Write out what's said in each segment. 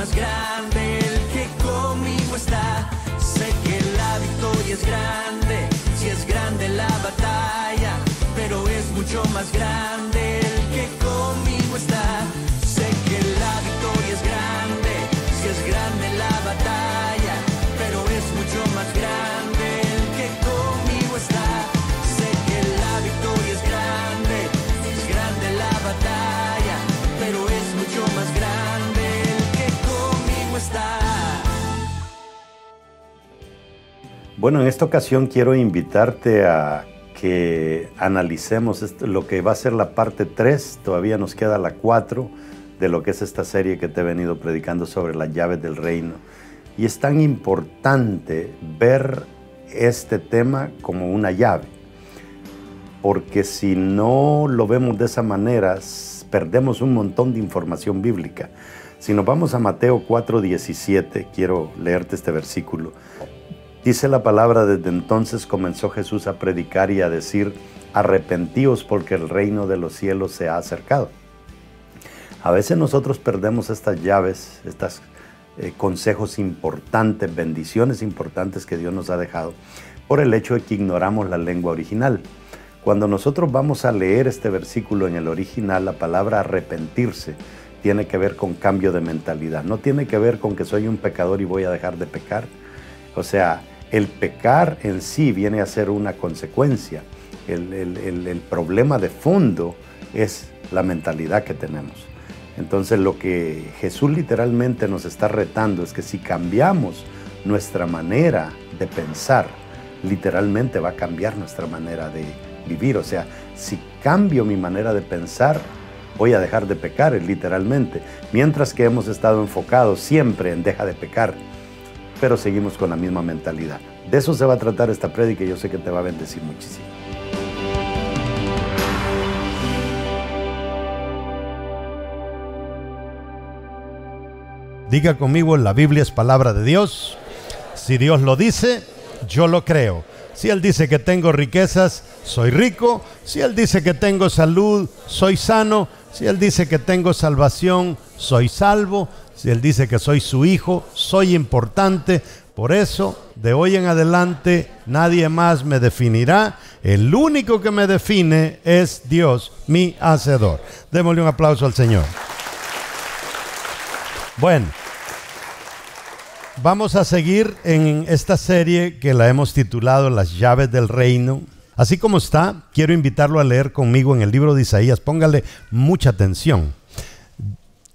más grande el que conmigo está. Sé que la victoria es grande, si es grande la batalla, pero es mucho más grande el que conmigo está. Bueno, en esta ocasión quiero invitarte a que analicemos lo que va a ser la parte 3, todavía nos queda la 4 de lo que es esta serie que te he venido predicando sobre las llaves del reino. Y es tan importante ver este tema como una llave, porque si no lo vemos de esa manera, perdemos un montón de información bíblica. Si nos vamos a Mateo 4:17, quiero leerte este versículo. Dice la palabra, desde entonces comenzó Jesús a predicar y a decir, arrepentíos porque el reino de los cielos se ha acercado. A veces nosotros perdemos estas llaves, estos eh, consejos importantes, bendiciones importantes que Dios nos ha dejado por el hecho de que ignoramos la lengua original. Cuando nosotros vamos a leer este versículo en el original, la palabra arrepentirse tiene que ver con cambio de mentalidad, no tiene que ver con que soy un pecador y voy a dejar de pecar o sea, el pecar en sí viene a ser una consecuencia. El, problema de fondo es la mentalidad que tenemos. Entonces lo que Jesús literalmente nos está retando es que si cambiamos nuestra manera de pensar, literalmente va a cambiar nuestra manera de vivir. O sea, si cambio mi manera de pensar, voy a dejar de pecar, literalmente. Mientras que hemos estado enfocados siempre en deja de pecar pero seguimos con la misma mentalidad. De eso se va a tratar esta predica y yo sé que te va a bendecir muchísimo. Diga conmigo, la Biblia es palabra de Dios. Si Dios lo dice, yo lo creo. Si Él dice que tengo riquezas, soy rico. Si Él dice que tengo salud, soy sano. Si Él dice que tengo salvación, soy salvo, si Él dice que soy su hijo, soy importante. Por eso, de hoy en adelante, nadie más me definirá. El único que me define es Dios, mi Hacedor. Démosle un aplauso al Señor. Bueno, vamos a seguir en esta serie que la hemos titulado Las llaves del reino. Así como está, quiero invitarlo a leer conmigo en el libro de Isaías. Póngale mucha atención.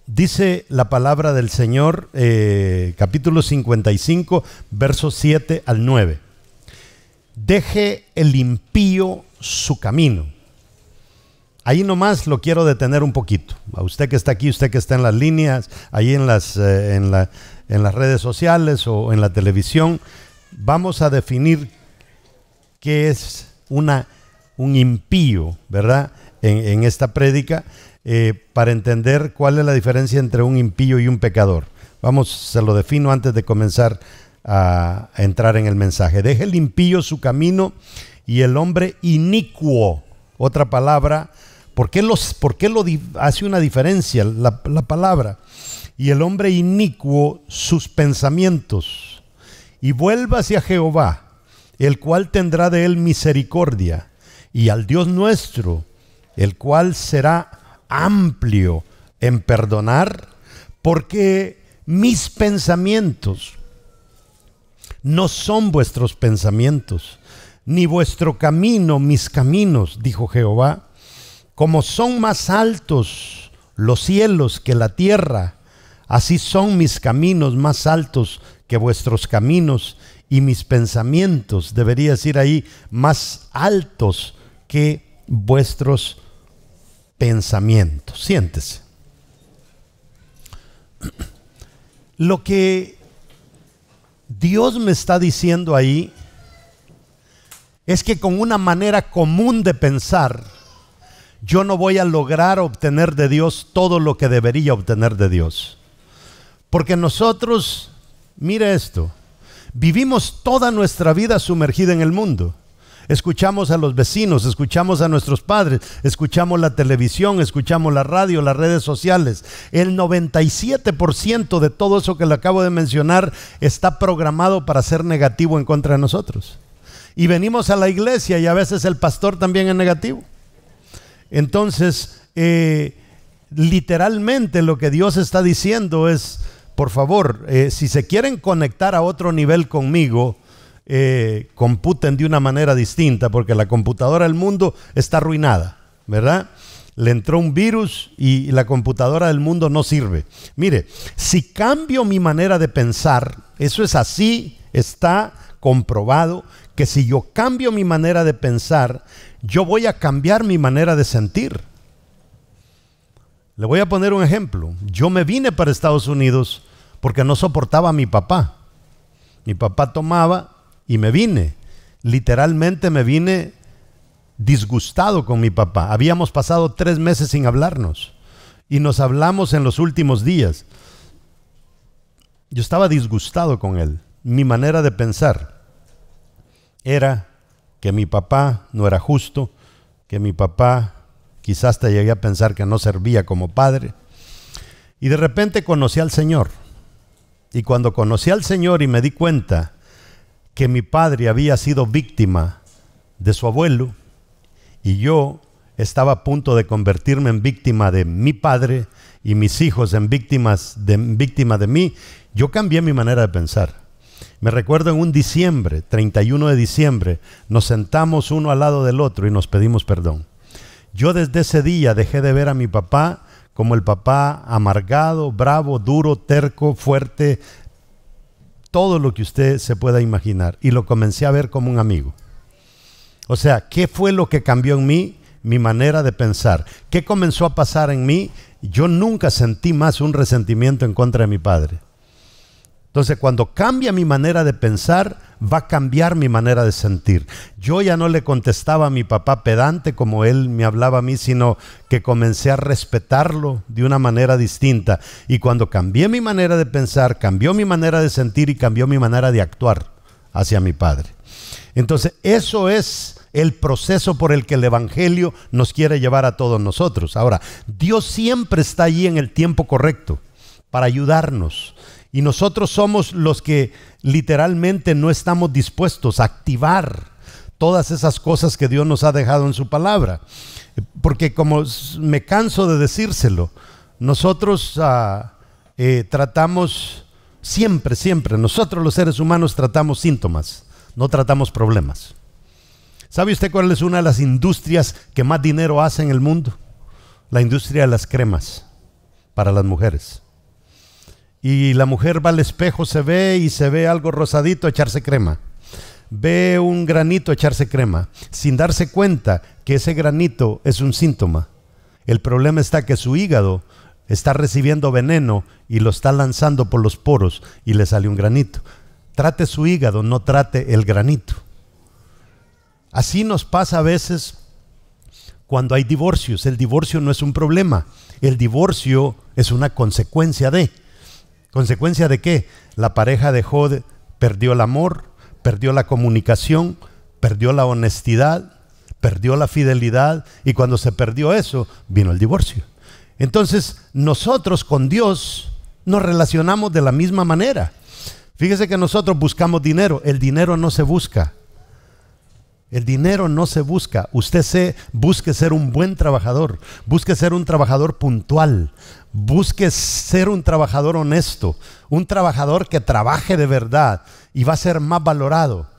Dice la palabra del Señor, eh, capítulo 55, versos 7 al 9. Deje el impío su camino. Ahí nomás lo quiero detener un poquito. A usted que está aquí, usted que está en las líneas, ahí en las, eh, en, la, en las redes sociales o en la televisión, vamos a definir qué es una, un impío, ¿verdad? En, en esta prédica. Eh, para entender cuál es la diferencia entre un impío y un pecador. Vamos, se lo defino antes de comenzar a, entrar en el mensaje. Deje el impío su camino y el hombre inicuo, otra palabra, ¿por qué, los, por qué lo hace una diferencia la, la palabra? Y el hombre inicuo sus pensamientos y vuelva hacia Jehová el cual tendrá de él misericordia, y al Dios nuestro, el cual será amplio en perdonar porque mis pensamientos no son vuestros pensamientos, ni vuestro camino mis caminos, dijo Jehová, como son más altos los cielos que la tierra, así son mis caminos más altos que vuestros caminos y mis pensamientos, debería decir ahí, más altos que vuestros Pensamiento, Siéntese. Lo que Dios me está diciendo ahí es que con una manera común de pensar, yo no voy a lograr obtener de Dios todo lo que debería obtener de Dios. Porque nosotros, mire esto, vivimos toda nuestra vida sumergida en el mundo escuchamos a los vecinos, escuchamos a nuestros padres, escuchamos la televisión, escuchamos la radio, las redes sociales. El 97% de todo eso que le acabo de mencionar está programado para ser negativo en contra de nosotros. Y venimos a la iglesia y a veces el pastor también es negativo. Entonces, eh, literalmente lo que Dios está diciendo es, por favor, eh, si se quieren conectar a otro nivel conmigo, eh, computen de una manera distinta, porque la computadora del mundo está arruinada, ¿verdad? Le entró un virus y la computadora del mundo no sirve. Mire, si cambio mi manera de pensar, eso es así, está comprobado, que si yo cambio mi manera de pensar, yo voy a cambiar mi manera de sentir. Le voy a poner un ejemplo. Yo me vine para Estados Unidos porque no soportaba a mi papá. Mi papá tomaba y me vine, literalmente me vine disgustado con mi papá. Habíamos pasado tres meses sin hablarnos y nos hablamos en los últimos días. Yo estaba disgustado con él. Mi manera de pensar era que mi papá no era justo, que mi papá quizás te llegué a pensar que no servía como padre. Y de repente conocí al Señor. Y cuando conocí al Señor y me di cuenta que mi padre había sido víctima de su abuelo y yo estaba a punto de convertirme en víctima de mi padre y mis hijos en víctimas de, víctima de mí, yo cambié mi manera de pensar. Me recuerdo en un diciembre, 31 de diciembre, nos sentamos uno al lado del otro y nos pedimos perdón. Yo desde ese día dejé de ver a mi papá como el papá amargado, bravo, duro, terco, fuerte, todo lo que usted se pueda imaginar y lo comencé a ver como un amigo. O sea, ¿qué fue lo que cambió en mí? Mi manera de pensar. ¿Qué comenzó a pasar en mí? Yo nunca sentí más un resentimiento en contra de mi padre. Entonces, cuando cambia mi manera de pensar, va a cambiar mi manera de sentir. Yo ya no le contestaba a mi papá pedante como él me hablaba a mí, sino que comencé a respetarlo de una manera distinta. Y cuando cambié mi manera de pensar, cambió mi manera de sentir y cambió mi manera de actuar hacia mi padre. Entonces, eso es el proceso por el que el Evangelio nos quiere llevar a todos nosotros. Ahora, Dios siempre está allí en el tiempo correcto para ayudarnos y nosotros somos los que literalmente no estamos dispuestos a activar todas esas cosas que Dios nos ha dejado en su palabra. Porque como me canso de decírselo, nosotros ah, eh, tratamos siempre, siempre, nosotros los seres humanos tratamos síntomas, no tratamos problemas. ¿Sabe usted cuál es una de las industrias que más dinero hace en el mundo? La industria de las cremas para las mujeres y la mujer va al espejo, se ve y se ve algo rosadito, echarse crema. Ve un granito echarse crema, sin darse cuenta que ese granito es un síntoma. El problema está que su hígado está recibiendo veneno y lo está lanzando por los poros y le sale un granito. Trate su hígado, no trate el granito. Así nos pasa a veces cuando hay divorcios. El divorcio no es un problema, el divorcio es una consecuencia de. ¿Consecuencia de qué? La pareja de perdió el amor, perdió la comunicación, perdió la honestidad, perdió la fidelidad y cuando se perdió eso, vino el divorcio. Entonces, nosotros con Dios nos relacionamos de la misma manera. Fíjese que nosotros buscamos dinero, el dinero no se busca, el dinero no se busca. Usted se busque ser un buen trabajador, busque ser un trabajador puntual, busque ser un trabajador honesto, un trabajador que trabaje de verdad y va a ser más valorado.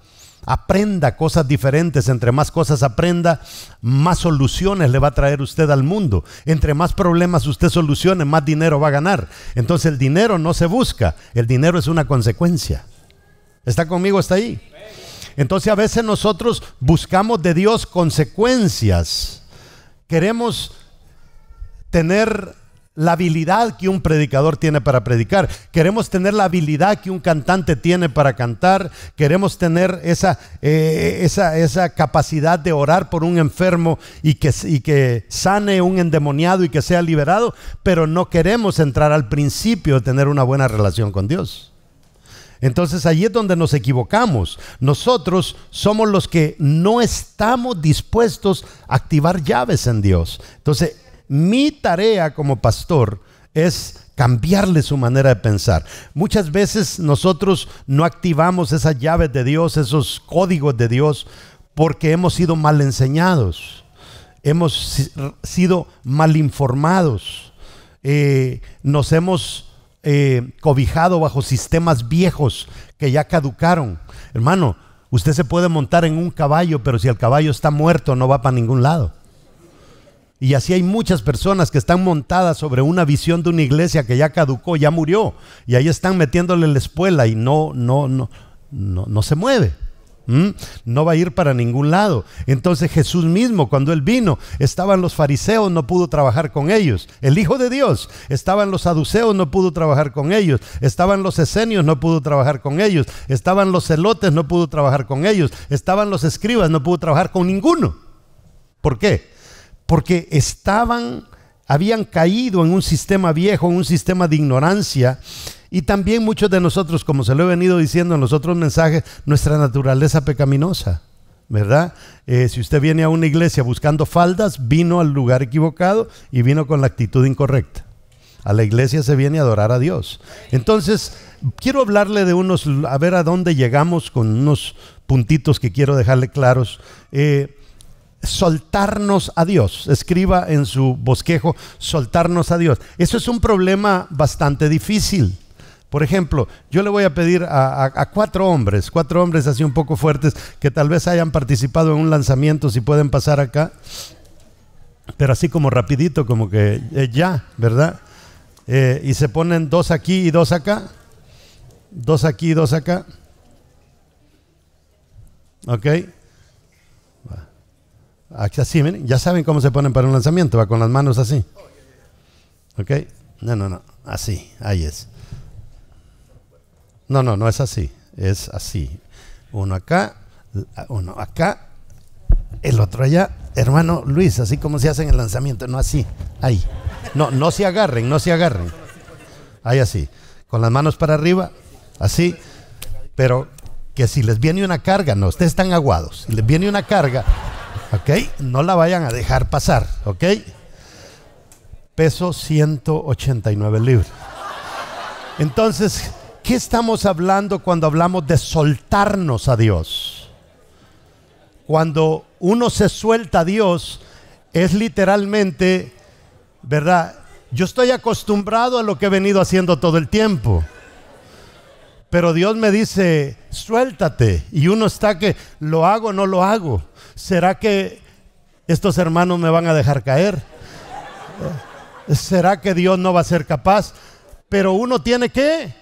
Aprenda cosas diferentes, entre más cosas aprenda, más soluciones le va a traer usted al mundo. Entre más problemas usted solucione, más dinero va a ganar. Entonces el dinero no se busca, el dinero es una consecuencia. ¿Está conmigo ¿está ahí? Entonces a veces nosotros buscamos de Dios consecuencias. Queremos tener la habilidad que un predicador tiene para predicar. Queremos tener la habilidad que un cantante tiene para cantar. Queremos tener esa, eh, capacidad de orar por un enfermo y que, y que sane un endemoniado y que sea liberado. Pero no queremos entrar al principio de tener una buena relación con Dios. Entonces allí es donde nos equivocamos. Nosotros somos los que no estamos dispuestos a activar llaves en Dios. Entonces, mi tarea como pastor es cambiarle su manera de pensar. Muchas veces nosotros no activamos esas llaves de Dios, esos códigos de Dios, porque hemos sido mal enseñados, hemos sido mal informados, eh, nos hemos eh, cobijado bajo sistemas viejos que ya caducaron. Hermano, usted se puede montar en un caballo, pero si el caballo está muerto no va para ningún lado. Y así hay muchas personas que están montadas sobre una visión de una iglesia que ya caducó, ya murió, y ahí están metiéndole la espuela y no, no, no, no, no se mueve. No va a ir para ningún lado. Entonces Jesús mismo, cuando él vino, estaban los fariseos, no pudo trabajar con ellos. El Hijo de Dios, estaban los saduceos, no pudo trabajar con ellos. Estaban los esenios, no pudo trabajar con ellos. Estaban los celotes, no pudo trabajar con ellos. Estaban los escribas, no pudo trabajar con ninguno. ¿Por qué? Porque estaban, habían caído en un sistema viejo, en un sistema de ignorancia y también muchos de nosotros, como se lo he venido diciendo en los otros mensajes, nuestra naturaleza pecaminosa. ¿verdad? Eh, si usted viene a una iglesia buscando faldas, vino al lugar equivocado y vino con la actitud incorrecta. A la iglesia se viene a adorar a Dios. Entonces, quiero hablarle de unos, a ver a dónde llegamos con unos puntitos que quiero dejarle claros. Eh, soltarnos a Dios. Escriba en su bosquejo, soltarnos a Dios. Eso es un problema bastante difícil por ejemplo, yo le voy a pedir a, cuatro hombres, cuatro hombres así un poco fuertes, que tal vez hayan participado en un lanzamiento, si pueden pasar acá, pero así como rapidito, como que eh, ya, ¿verdad? Eh, y se ponen dos aquí y dos acá, dos aquí y dos acá. ¿Ok? Así, miren, ya saben cómo se ponen para un lanzamiento, va con las manos así. ¿Ok? No, no, no, así, ahí es. No, no, no es así. Es así. Uno acá, uno acá, el otro allá. Hermano Luis, así como se hacen el lanzamiento, no así, ahí. No, no se agarren, no se agarren. Ahí así. Con las manos para arriba, así. Pero que si les viene una carga, no, ustedes están aguados. Si les viene una carga, ¿ok? No la vayan a dejar pasar, ¿ok? Peso 189 libras. Entonces, qué estamos hablando cuando hablamos de soltarnos a Dios? Cuando uno se suelta a Dios, es literalmente, ¿verdad? Yo estoy acostumbrado a lo que he venido haciendo todo el tiempo. Pero Dios me dice, suéltate. Y uno está que, ¿lo hago o no lo hago? ¿Será que estos hermanos me van a dejar caer? ¿Será que Dios no va a ser capaz? Pero uno tiene que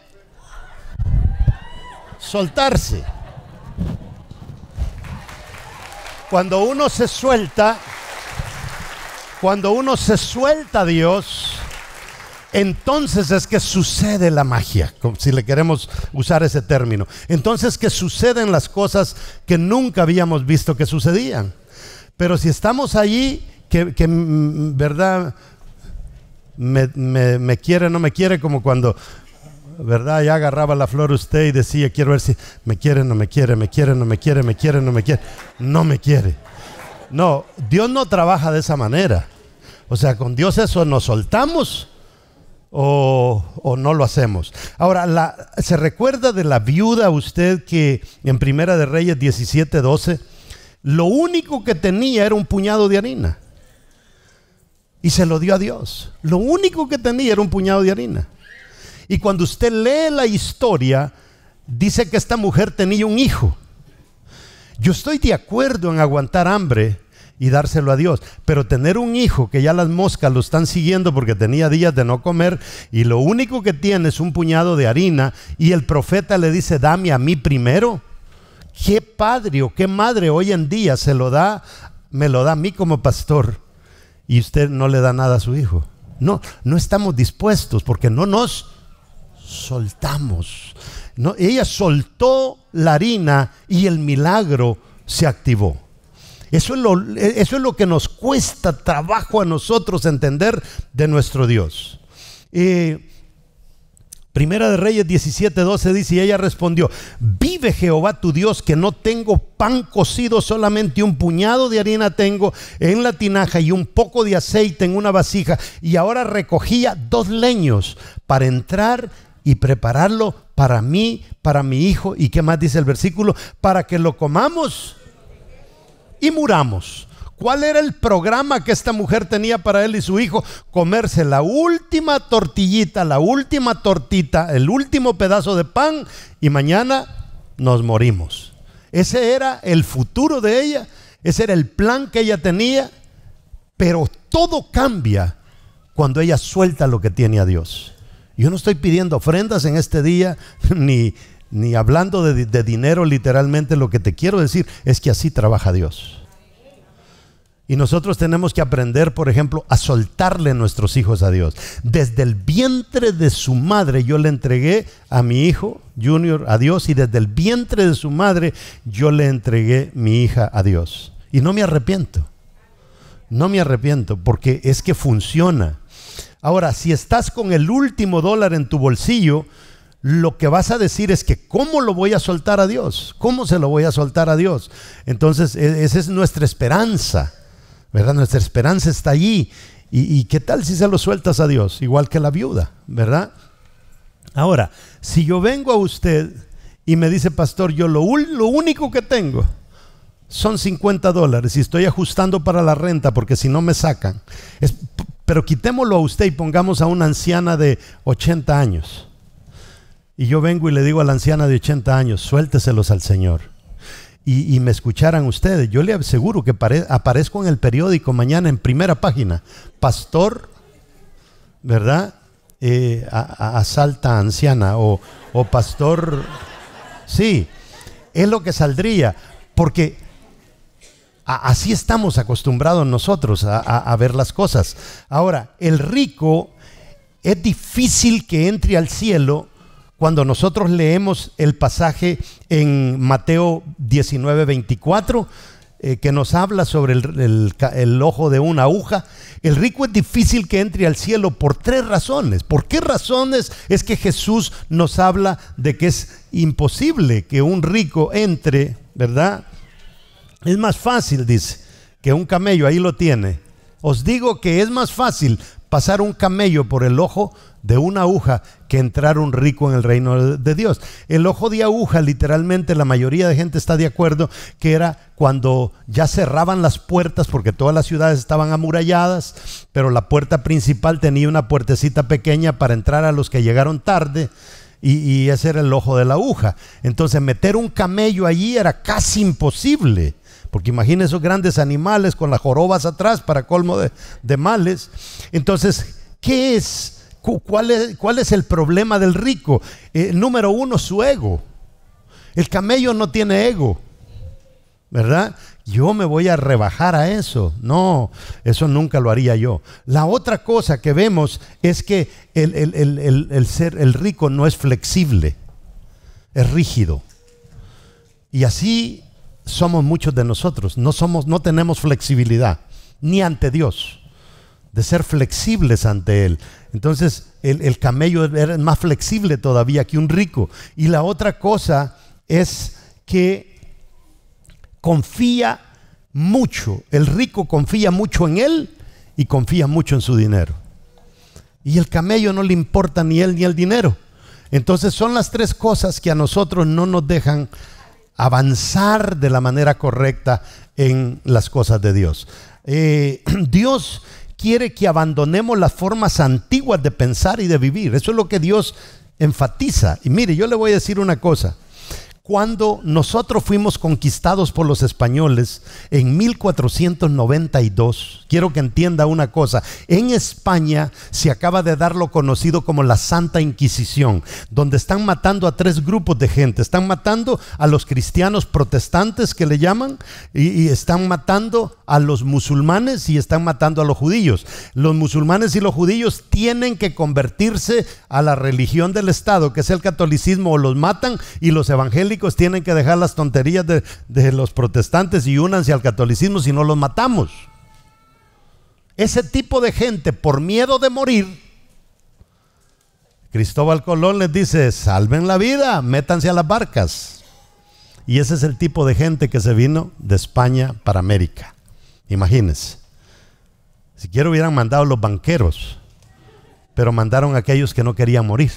soltarse. Cuando uno se suelta, cuando uno se suelta a Dios, entonces es que sucede la magia, si le queremos usar ese término. Entonces que suceden las cosas que nunca habíamos visto que sucedían. Pero si estamos allí, que, mm, mm, verdad, me, me, me quiere, no me quiere, como cuando ¿verdad? Ya agarraba la flor usted y decía, quiero ver si me quiere, no me quiere, me quiere, no me quiere, me quiere, no me quiere, no me quiere. No, Dios no trabaja de esa manera. O sea, con Dios eso nos soltamos o, o no lo hacemos. Ahora, ¿se recuerda de la viuda usted que en Primera de Reyes 17, 12, lo único que tenía era un puñado de harina? Y se lo dio a Dios. Lo único que tenía era un puñado de harina. Y cuando usted lee la historia, dice que esta mujer tenía un hijo. Yo estoy de acuerdo en aguantar hambre y dárselo a Dios, pero tener un hijo que ya las moscas lo están siguiendo porque tenía días de no comer y lo único que tiene es un puñado de harina y el profeta le dice, dame a mí primero. ¿Qué padre o qué madre hoy en día se lo da, me lo da a mí como pastor y usted no le da nada a su hijo? No, no estamos dispuestos porque no nos soltamos. No, ella soltó la harina y el milagro se activó. Eso es, lo, eso es lo que nos cuesta trabajo a nosotros entender de nuestro Dios. Primera de Reyes 12 dice, y ella respondió, vive Jehová tu Dios que no tengo pan cocido, solamente un puñado de harina tengo en la tinaja y un poco de aceite en una vasija. Y ahora recogía dos leños para entrar y prepararlo para mí, para mi hijo. ¿Y qué más dice el versículo? Para que lo comamos y muramos. ¿Cuál era el programa que esta mujer tenía para él y su hijo? Comerse la última tortillita, la última tortita, el último pedazo de pan y mañana nos morimos. Ese era el futuro de ella, ese era el plan que ella tenía, pero todo cambia cuando ella suelta lo que tiene a Dios. Yo no estoy pidiendo ofrendas en este día, ni, ni hablando de, de, dinero literalmente. Lo que te quiero decir es que así trabaja Dios. Y nosotros tenemos que aprender, por ejemplo, a soltarle nuestros hijos a Dios. Desde el vientre de su madre yo le entregué a mi hijo Junior a Dios y desde el vientre de su madre yo le entregué mi hija a Dios. Y no me arrepiento. No me arrepiento porque es que funciona. Ahora, si estás con el último dólar en tu bolsillo, lo que vas a decir es que cómo lo voy a soltar a Dios, cómo se lo voy a soltar a Dios. Entonces, e, esa es nuestra esperanza, ¿verdad? Nuestra esperanza está allí. ¿Y, qué tal si se lo sueltas a Dios? Igual que la viuda, ¿verdad? Ahora, si yo vengo a usted y me dice, pastor, yo lo, lo único que tengo son 50 dólares y estoy ajustando para la renta porque si no me sacan, es pero quitémoslo a usted y pongamos a una anciana de 80 años. Y yo vengo y le digo a la anciana de 80 años, suélteselos al Señor. Y, me escucharan ustedes. Yo le aseguro que aparezco en el periódico mañana en primera página. Pastor, ¿verdad? Eh, asalta anciana o, o pastor. Sí, es lo que saldría. Porque así estamos acostumbrados nosotros a, ver las cosas. Ahora, el rico es difícil que entre al cielo cuando nosotros leemos el pasaje en Mateo 19, 24, eh, que nos habla sobre el, el, ojo de una aguja, el rico es difícil que entre al cielo por tres razones. ¿Por qué razones es que Jesús nos habla de que es imposible que un rico entre, ¿verdad? Es más fácil, dice, que un camello, ahí lo tiene. Os digo que es más fácil pasar un camello por el ojo de una aguja que entrar un rico en el reino de Dios. El ojo de aguja, literalmente, la mayoría de gente está de acuerdo que era cuando ya cerraban las puertas, porque todas las ciudades estaban amuralladas, pero la puerta principal tenía una puertecita pequeña para entrar a los que llegaron tarde. Y, ese era el ojo de la aguja. Entonces meter un camello allí era casi imposible. Porque imagina esos grandes animales con las jorobas atrás para colmo de, males. Entonces, ¿qué es? ¿Cuál, es? el problema del rico? Eh, número uno, su ego. El camello no tiene ego. ¿Verdad? Yo me voy a rebajar a eso. No, eso nunca lo haría yo. La otra cosa que vemos es que el, el ser, el rico no es flexible, es rígido. Y así somos muchos de nosotros. No, somos, no tenemos flexibilidad, ni ante Dios, de ser flexibles ante Él. Entonces, el, camello es más flexible todavía que un rico. Y la otra cosa es que confía mucho, el rico confía mucho en Él y confía mucho en su dinero. Y el camello no le importa ni él ni el dinero. Entonces son las tres cosas que a nosotros no nos dejan avanzar de la manera correcta en las cosas de Dios. Eh, Dios quiere que abandonemos las formas antiguas de pensar y de vivir. Eso es lo que Dios enfatiza. Y mire, yo le voy a decir una cosa. Cuando nosotros fuimos conquistados por los españoles en 1492, quiero que entienda una cosa, en España se acaba de dar lo conocido como la Santa Inquisición, donde están matando a tres grupos de gente, están matando a los cristianos protestantes que le llaman y, están matando a los musulmanes y están matando a los judíos. Los musulmanes y los judíos tienen que convertirse a la religión del Estado, que es el catolicismo, o los matan y los evangélicos tienen que dejar las tonterías de, los protestantes y únanse al catolicismo si no los matamos. Ese tipo de gente, por miedo de morir, Cristóbal Colón les dice, salven la vida, métanse a las barcas. Y ese es el tipo de gente que se vino de España para América. Imagínense. Siquiera hubieran mandado los banqueros, pero mandaron a aquellos que no querían morir.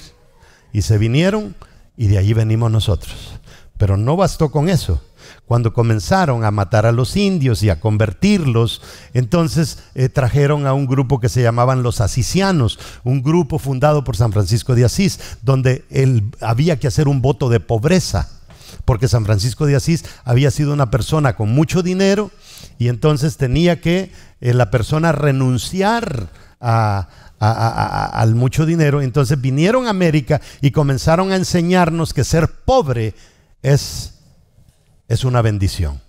Y se vinieron y de allí venimos nosotros. Pero no bastó con eso. Cuando comenzaron a matar a los indios y a convertirlos, entonces eh, trajeron a un grupo que se llamaban los asisianos, un grupo fundado por San Francisco de Asís, donde él, había que hacer un voto de pobreza, porque San Francisco de Asís había sido una persona con mucho dinero y entonces tenía que eh, la persona renunciar a, al mucho dinero. Entonces vinieron a América y comenzaron a enseñarnos que ser pobre es, es una bendición.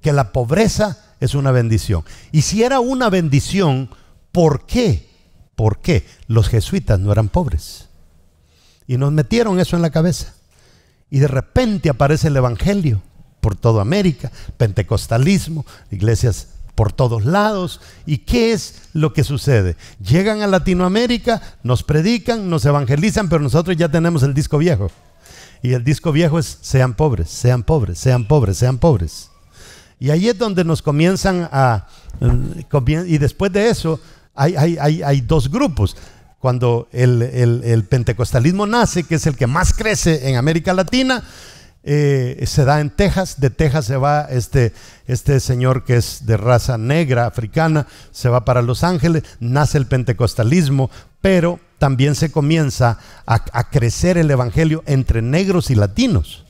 Que la pobreza es una bendición. Y si era una bendición, ¿por qué? ¿Por qué los jesuitas no eran pobres? Y nos metieron eso en la cabeza. Y de repente aparece el Evangelio por toda América, pentecostalismo, iglesias por todos lados. ¿Y qué es lo que sucede? Llegan a Latinoamérica, nos predican, nos evangelizan, pero nosotros ya tenemos el disco viejo. Y el disco viejo es sean pobres, sean pobres, sean pobres, sean pobres. Y ahí es donde nos comienzan a... Mm, y después de eso hay, hay, hay, hay dos grupos. Cuando el, el, el pentecostalismo nace, que es el que más crece en América Latina, eh, se da en Texas, de Texas se va este, este señor que es de raza negra africana, se va para Los Ángeles, nace el pentecostalismo, pero también se comienza a, a crecer el evangelio entre negros y latinos.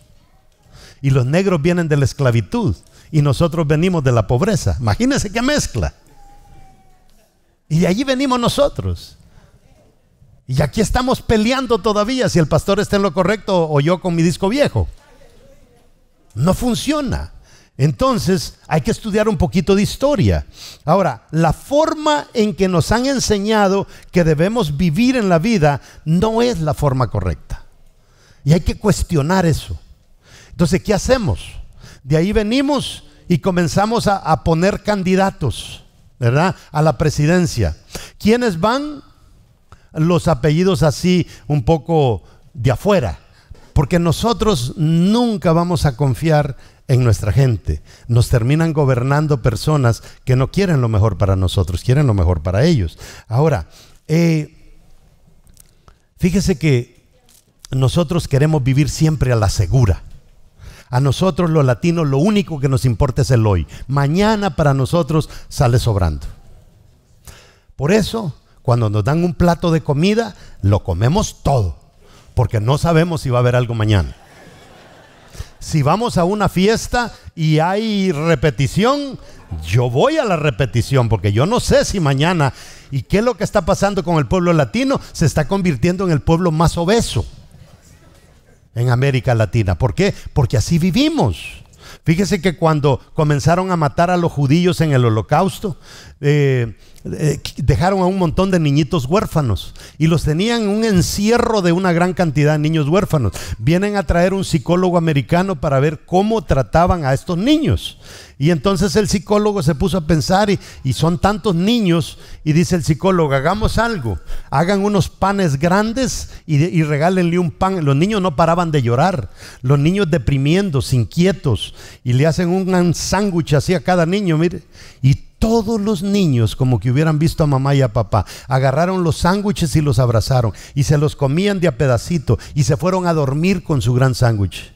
Y los negros vienen de la esclavitud y nosotros venimos de la pobreza. Imagínense qué mezcla. Y de allí venimos nosotros. Y aquí estamos peleando todavía si el pastor está en lo correcto o yo con mi disco viejo. No funciona. Entonces hay que estudiar un poquito de historia. Ahora, la forma en que nos han enseñado que debemos vivir en la vida no es la forma correcta. Y hay que cuestionar eso. Entonces, ¿qué hacemos? De ahí venimos y comenzamos a, poner candidatos, ¿verdad? A la presidencia. ¿Quiénes van? Los apellidos así un poco de afuera. Porque nosotros nunca vamos a confiar en nuestra gente. Nos terminan gobernando personas que no quieren lo mejor para nosotros, quieren lo mejor para ellos. Ahora, eh, fíjese que nosotros queremos vivir siempre a la segura. A nosotros los latinos lo único que nos importa es el hoy. Mañana para nosotros sale sobrando. Por eso, cuando nos dan un plato de comida, lo comemos todo porque no sabemos si va a haber algo mañana. Si vamos a una fiesta y hay repetición, yo voy a la repetición porque yo no sé si mañana y qué es lo que está pasando con el pueblo latino se está convirtiendo en el pueblo más obeso en América Latina. ¿Por qué? Porque así vivimos. Fíjese que cuando comenzaron a matar a los judíos en el holocausto, eh, eh, dejaron a un montón de niñitos huérfanos y los tenían en un encierro de una gran cantidad de niños huérfanos. Vienen a traer un psicólogo americano para ver cómo trataban a estos niños. Y entonces el psicólogo se puso a pensar y, son tantos niños y dice el psicólogo, hagamos algo, hagan unos panes grandes y, regálenle un pan. Los niños no paraban de llorar, los niños deprimiendo, inquietos y le hacen un sándwich así a cada niño, mire. Y todos los niños, como que hubieran visto a mamá y a papá, agarraron los sándwiches y los abrazaron y se los comían de a pedacito y se fueron a dormir con su gran sándwich.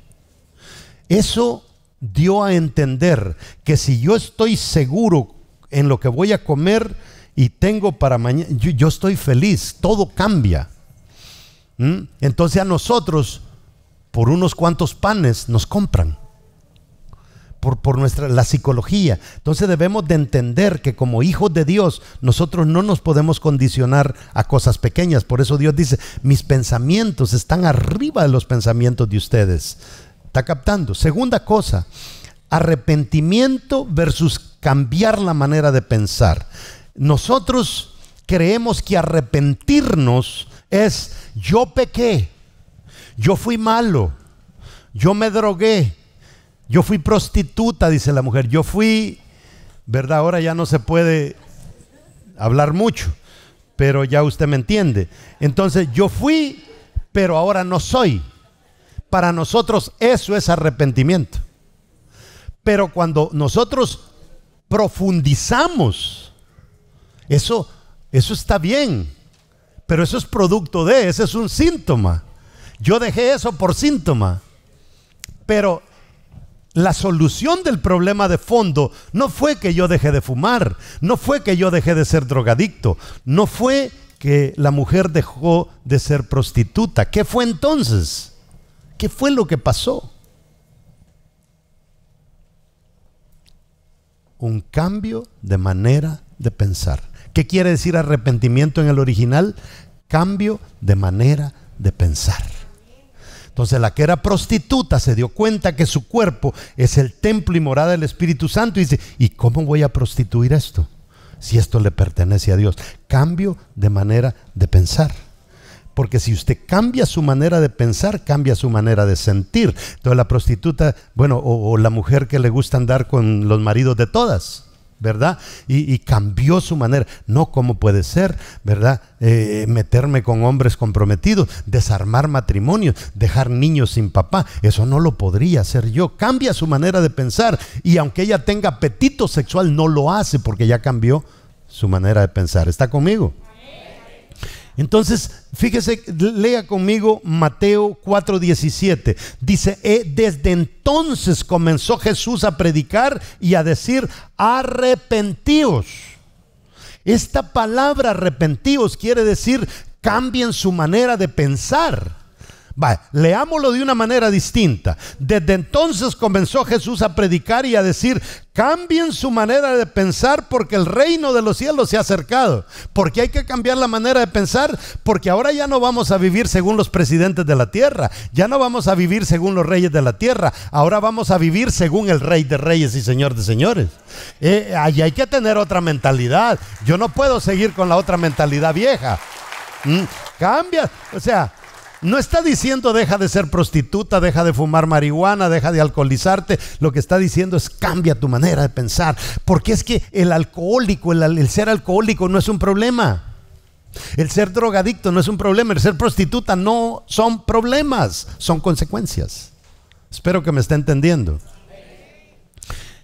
Eso dio a entender que si yo estoy seguro en lo que voy a comer y tengo para mañana, yo, estoy feliz, todo cambia. ¿Mm? Entonces a nosotros, por unos cuantos panes, nos compran por, nuestra, la psicología. Entonces debemos de entender que como hijos de Dios nosotros no nos podemos condicionar a cosas pequeñas. Por eso Dios dice, mis pensamientos están arriba de los pensamientos de ustedes. ¿Está captando? Segunda cosa, arrepentimiento versus cambiar la manera de pensar. Nosotros creemos que arrepentirnos es yo pequé, yo fui malo, yo me drogué, yo fui prostituta, dice la mujer. Yo fui, ¿verdad? Ahora ya no se puede hablar mucho, pero ya usted me entiende. Entonces, yo fui, pero ahora no soy. Para nosotros eso es arrepentimiento. Pero cuando nosotros profundizamos, eso, eso está bien, pero eso es producto de, ese es un síntoma. Yo dejé eso por síntoma, pero la solución del problema de fondo no fue que yo dejé de fumar, no fue que yo dejé de ser drogadicto, no fue que la mujer dejó de ser prostituta. ¿Qué fue entonces? ¿Qué fue lo que pasó? Un cambio de manera de pensar. ¿Qué quiere decir arrepentimiento en el original? Cambio de manera de pensar. Entonces la que era prostituta se dio cuenta que su cuerpo es el templo y morada del Espíritu Santo y dice, ¿y cómo voy a prostituir esto? Si esto le pertenece a Dios. Cambio de manera de pensar. Porque si usted cambia su manera de pensar, cambia su manera de sentir. Entonces la prostituta, bueno, o, la mujer que le gusta andar con los maridos de todas ¿verdad? Y, cambió su manera. No, ¿cómo puede ser, verdad? Eh, meterme con hombres comprometidos, desarmar matrimonios, dejar niños sin papá. Eso no lo podría hacer yo. Cambia su manera de pensar. Y aunque ella tenga apetito sexual, no lo hace porque ya cambió su manera de pensar. ¿Está conmigo? Entonces, fíjese, lea conmigo Mateo 4:17. Dice, eh, desde entonces comenzó Jesús a predicar y a decir, arrepentíos. Esta palabra arrepentíos quiere decir, cambien su manera de pensar. Va, leámoslo de una manera distinta. Desde entonces comenzó Jesús a predicar y a decir, cambien su manera de pensar porque el reino de los cielos se ha acercado. Porque hay que cambiar la manera de pensar porque ahora ya no vamos a vivir según los presidentes de la tierra, ya no vamos a vivir según los reyes de la tierra, ahora vamos a vivir según el rey de reyes y señor de señores. Eh, hay que tener otra mentalidad. Yo no puedo seguir con la otra mentalidad vieja. Mm, cambia, o sea, no está diciendo deja de ser prostituta, deja de fumar marihuana, deja de alcoholizarte. Lo que está diciendo es cambia tu manera de pensar. Porque es que el alcohólico, el, ser alcohólico no es un problema. El ser drogadicto no es un problema. El ser prostituta no son problemas, son consecuencias. Espero que me esté entendiendo.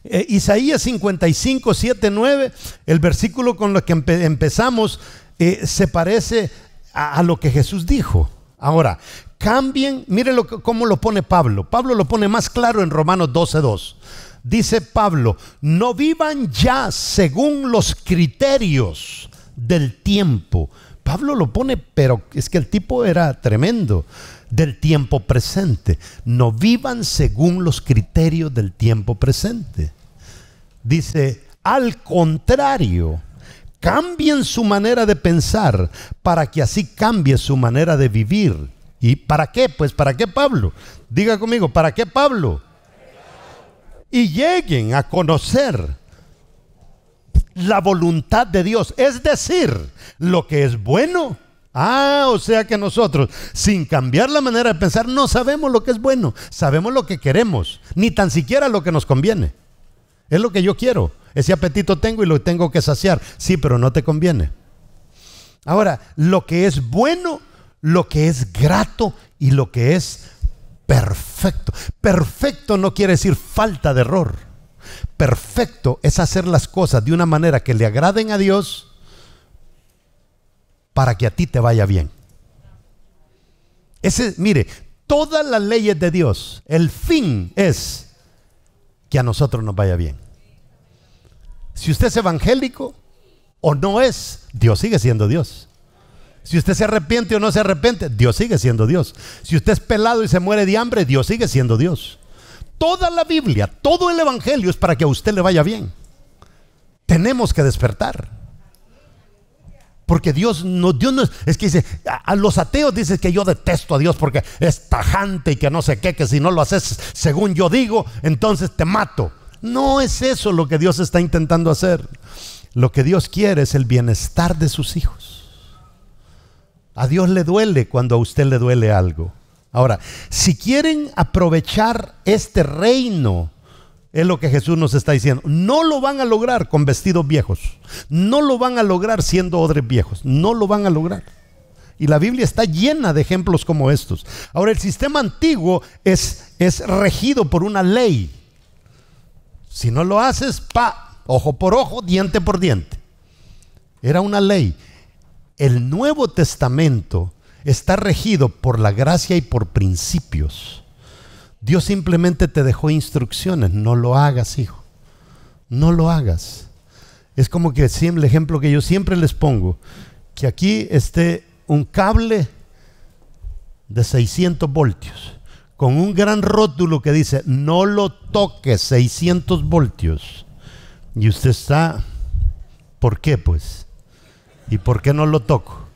Eh, Isaías 55, 7, 9, el versículo con lo que empezamos, eh, se parece a lo que Jesús dijo. Ahora, cambien, miren lo, cómo lo pone Pablo. Pablo lo pone más claro en Romanos 12.2. Dice Pablo, no vivan ya según los criterios del tiempo. Pablo lo pone, pero es que el tipo era tremendo, del tiempo presente. No vivan según los criterios del tiempo presente. Dice, al contrario, cambien su manera de pensar para que así cambie su manera de vivir. ¿Y para qué? Pues para qué Pablo. Diga conmigo, ¿para qué Pablo? Y lleguen a conocer la voluntad de Dios, es decir, lo que es bueno. Ah, o sea que nosotros, sin cambiar la manera de pensar, no sabemos lo que es bueno, sabemos lo que queremos, ni tan siquiera lo que nos conviene. Es lo que yo quiero. Ese apetito tengo y lo tengo que saciar. Sí, pero no te conviene. Ahora, lo que es bueno, lo que es grato y lo que es perfecto. Perfecto no quiere decir falta de error. Perfecto es hacer las cosas de una manera que le agraden a Dios para que a ti te vaya bien. Ese, mire, todas las leyes de Dios, el fin es que a nosotros nos vaya bien. Si usted es evangélico o no es, Dios sigue siendo Dios. Si usted se arrepiente o no se arrepiente, Dios sigue siendo Dios. Si usted es pelado y se muere de hambre, Dios sigue siendo Dios. Toda la Biblia, todo el Evangelio es para que a usted le vaya bien. Tenemos que despertar. Porque Dios no, Dios no es, es que dice, a, los ateos dices que yo detesto a Dios porque es tajante y que no sé qué, que si no lo haces según yo digo, entonces te mato. No es eso lo que Dios está intentando hacer. Lo que Dios quiere es el bienestar de sus hijos. A Dios le duele cuando a usted le duele algo. Ahora, si quieren aprovechar este reino, es lo que Jesús nos está diciendo. No lo van a lograr con vestidos viejos. No lo van a lograr siendo odres viejos. No lo van a lograr. Y la Biblia está llena de ejemplos como estos. Ahora, el sistema antiguo es, es regido por una ley. Si no lo haces, pa, ojo por ojo, diente por diente. Era una ley. El Nuevo Testamento está regido por la gracia y por principios. Dios simplemente te dejó instrucciones. No lo hagas, hijo. No lo hagas. Es como que el ejemplo que yo siempre les pongo, que aquí esté un cable de 600 voltios con un gran rótulo que dice, no lo toque 600 voltios. Y usted está, ¿por qué pues? ¿Y por qué no lo toco?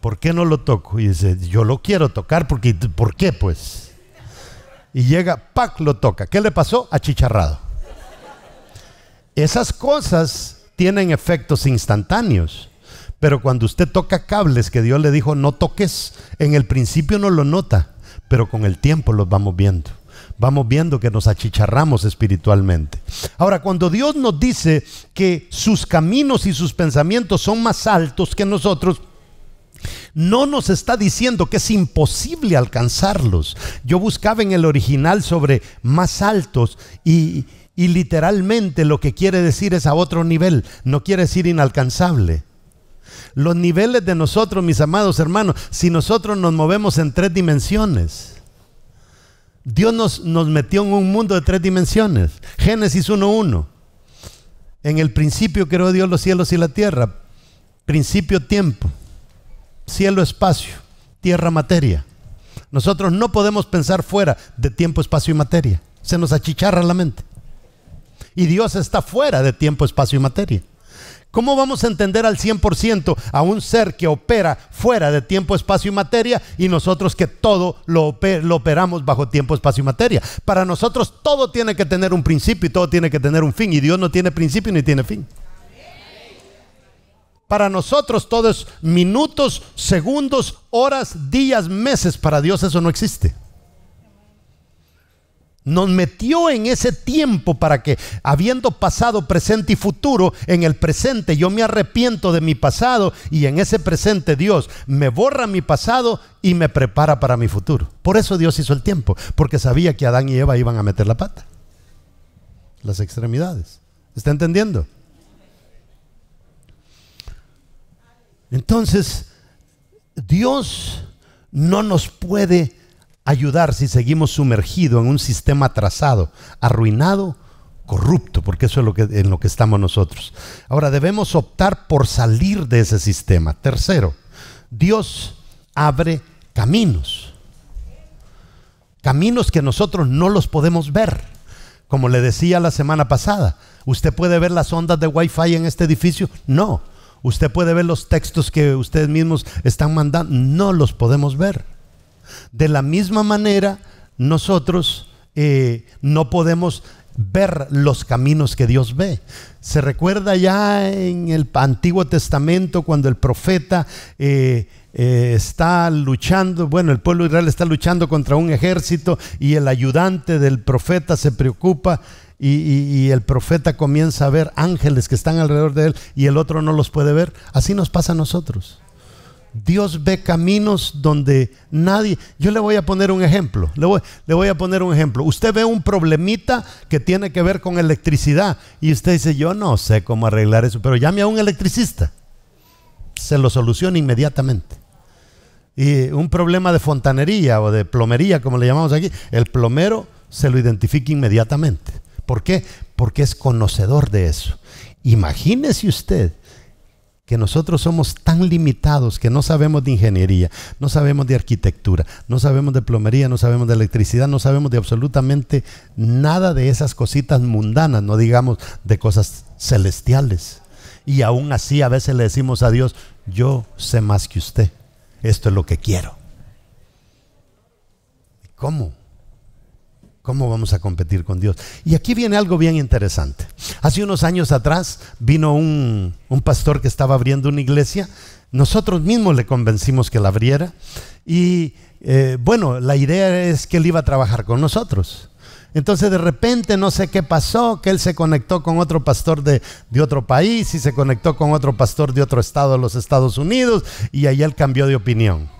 ¿Por qué no lo toco? Y dice, yo lo quiero tocar porque, ¿por qué pues? Y llega, pac, lo toca. ¿Qué le pasó? Achicharrado. Esas cosas tienen efectos instantáneos. Pero cuando usted toca cables que Dios le dijo no toques, en el principio no lo nota pero con el tiempo los vamos viendo. Vamos viendo que nos achicharramos espiritualmente. Ahora, cuando Dios nos dice que sus caminos y sus pensamientos son más altos que nosotros, no nos está diciendo que es imposible alcanzarlos. Yo buscaba en el original sobre más altos y, literalmente lo que quiere decir es a otro nivel, no quiere decir inalcanzable. Los niveles de nosotros, mis amados hermanos, si nosotros nos movemos en tres dimensiones. Dios nos, metió en un mundo de tres dimensiones. Génesis 1.1. En el principio creó Dios los cielos y la tierra. Principio tiempo. Cielo espacio. Tierra materia. Nosotros no podemos pensar fuera de tiempo, espacio y materia. Se nos achicharra la mente. Y Dios está fuera de tiempo, espacio y materia. ¿Cómo vamos a entender al 100% a un ser que opera fuera de tiempo, espacio y materia y nosotros que todo lo, operamos bajo tiempo, espacio y materia? Para nosotros todo tiene que tener un principio y todo tiene que tener un fin y Dios no tiene principio ni tiene fin. Para nosotros todo es minutos, segundos, horas, días, meses. Para Dios eso no existe. Nos metió en ese tiempo para que, habiendo pasado, presente y futuro, en el presente yo me arrepiento de mi pasado y en ese presente Dios me borra mi pasado y me prepara para mi futuro. Por eso Dios hizo el tiempo, porque sabía que Adán y Eva iban a meter la pata, las extremidades. ¿Está entendiendo? Entonces, Dios no nos puede ayudar si seguimos sumergidos en un sistema atrasado, arruinado, corrupto, porque eso es lo que, en lo que estamos nosotros. Ahora, debemos optar por salir de ese sistema. Tercero, Dios abre caminos. Caminos que nosotros no los podemos ver. Como le decía la semana pasada, ¿usted puede ver las ondas de wifi en este edificio? No. ¿Usted puede ver los textos que ustedes mismos están mandando? No los podemos ver. De la misma manera, nosotros eh, no podemos ver los caminos que Dios ve. Se recuerda ya en el Antiguo Testamento cuando el profeta eh, eh, está luchando, bueno, el pueblo de Israel está luchando contra un ejército y el ayudante del profeta se preocupa y, y, el profeta comienza a ver ángeles que están alrededor de él y el otro no los puede ver. Así nos pasa a nosotros. Dios ve caminos donde nadie... Yo le voy a poner un ejemplo, le voy, a poner un ejemplo. Usted ve un problemita que tiene que ver con electricidad y usted dice, yo no sé cómo arreglar eso, pero llame a un electricista. Se lo soluciona inmediatamente. Y un problema de fontanería o de plomería, como le llamamos aquí, el plomero se lo identifica inmediatamente. ¿Por qué? Porque es conocedor de eso. Imagínese usted que nosotros somos tan limitados que no sabemos de ingeniería, no sabemos de arquitectura, no sabemos de plomería, no sabemos de electricidad, no sabemos de absolutamente nada de esas cositas mundanas, no digamos de cosas celestiales. Y aún así a veces le decimos a Dios, yo sé más que usted, esto es lo que quiero. ¿Cómo? ¿Cómo vamos a competir con Dios? Y aquí viene algo bien interesante. Hace unos años atrás vino un, pastor que estaba abriendo una iglesia. Nosotros mismos le convencimos que la abriera. Y eh, bueno, la idea es que él iba a trabajar con nosotros. Entonces de repente no sé qué pasó, que él se conectó con otro pastor de, de, otro país y se conectó con otro pastor de otro estado de los Estados Unidos y ahí él cambió de opinión.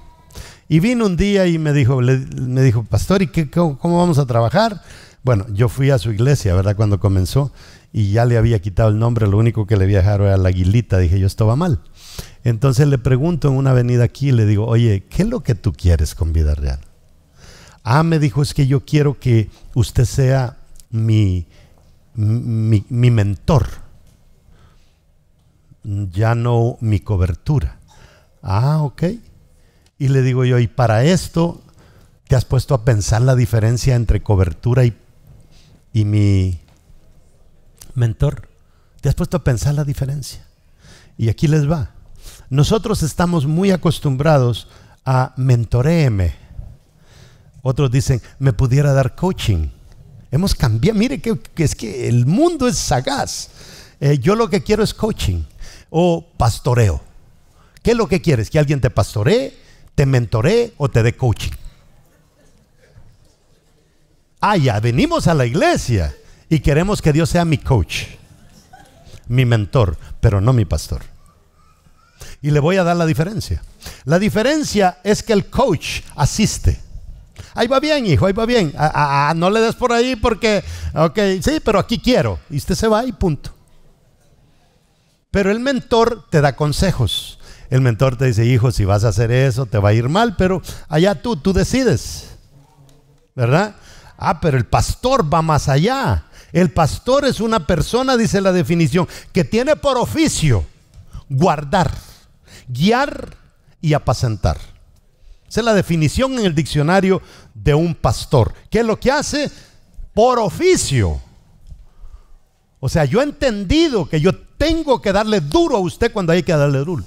Y vino un día y me dijo, me dijo pastor, ¿y qué, cómo, vamos a trabajar? Bueno, yo fui a su iglesia, ¿verdad? Cuando comenzó y ya le había quitado el nombre, lo único que le había dejado era la aguilita, dije yo, esto va mal. Entonces le pregunto en una avenida aquí, le digo, oye, ¿qué es lo que tú quieres con vida real? Ah, me dijo, es que yo quiero que usted sea mi, mi, mi mentor, ya no mi cobertura. Ah, ok. Y le digo yo, y para esto, ¿te has puesto a pensar la diferencia entre cobertura y, y mi mentor? ¿Te has puesto a pensar la diferencia? Y aquí les va. Nosotros estamos muy acostumbrados a mentoreeme Otros dicen, me pudiera dar coaching. Hemos cambiado. Mire que, es que el mundo es sagaz. Eh, yo lo que quiero es coaching o pastoreo. ¿Qué es lo que quieres? ¿Que alguien te pastoree? te mentoré o te dé coaching. Ah, ya, venimos a la iglesia y queremos que Dios sea mi coach, mi mentor, pero no mi pastor. Y le voy a dar la diferencia. La diferencia es que el coach asiste. Ahí va bien, hijo, ahí va bien. Ah, ah, ah no le des por ahí porque, ok, sí, pero aquí quiero. Y usted se va y punto. Pero el mentor te da consejos. El mentor te dice, hijo, si vas a hacer eso, te va a ir mal, pero allá tú, tú decides. ¿Verdad? Ah, pero el pastor va más allá. El pastor es una persona, dice la definición, que tiene por oficio guardar, guiar y apacentar. Esa es la definición en el diccionario de un pastor. ¿Qué es lo que hace? Por oficio. O sea, yo he entendido que yo tengo que darle duro a usted cuando hay que darle duro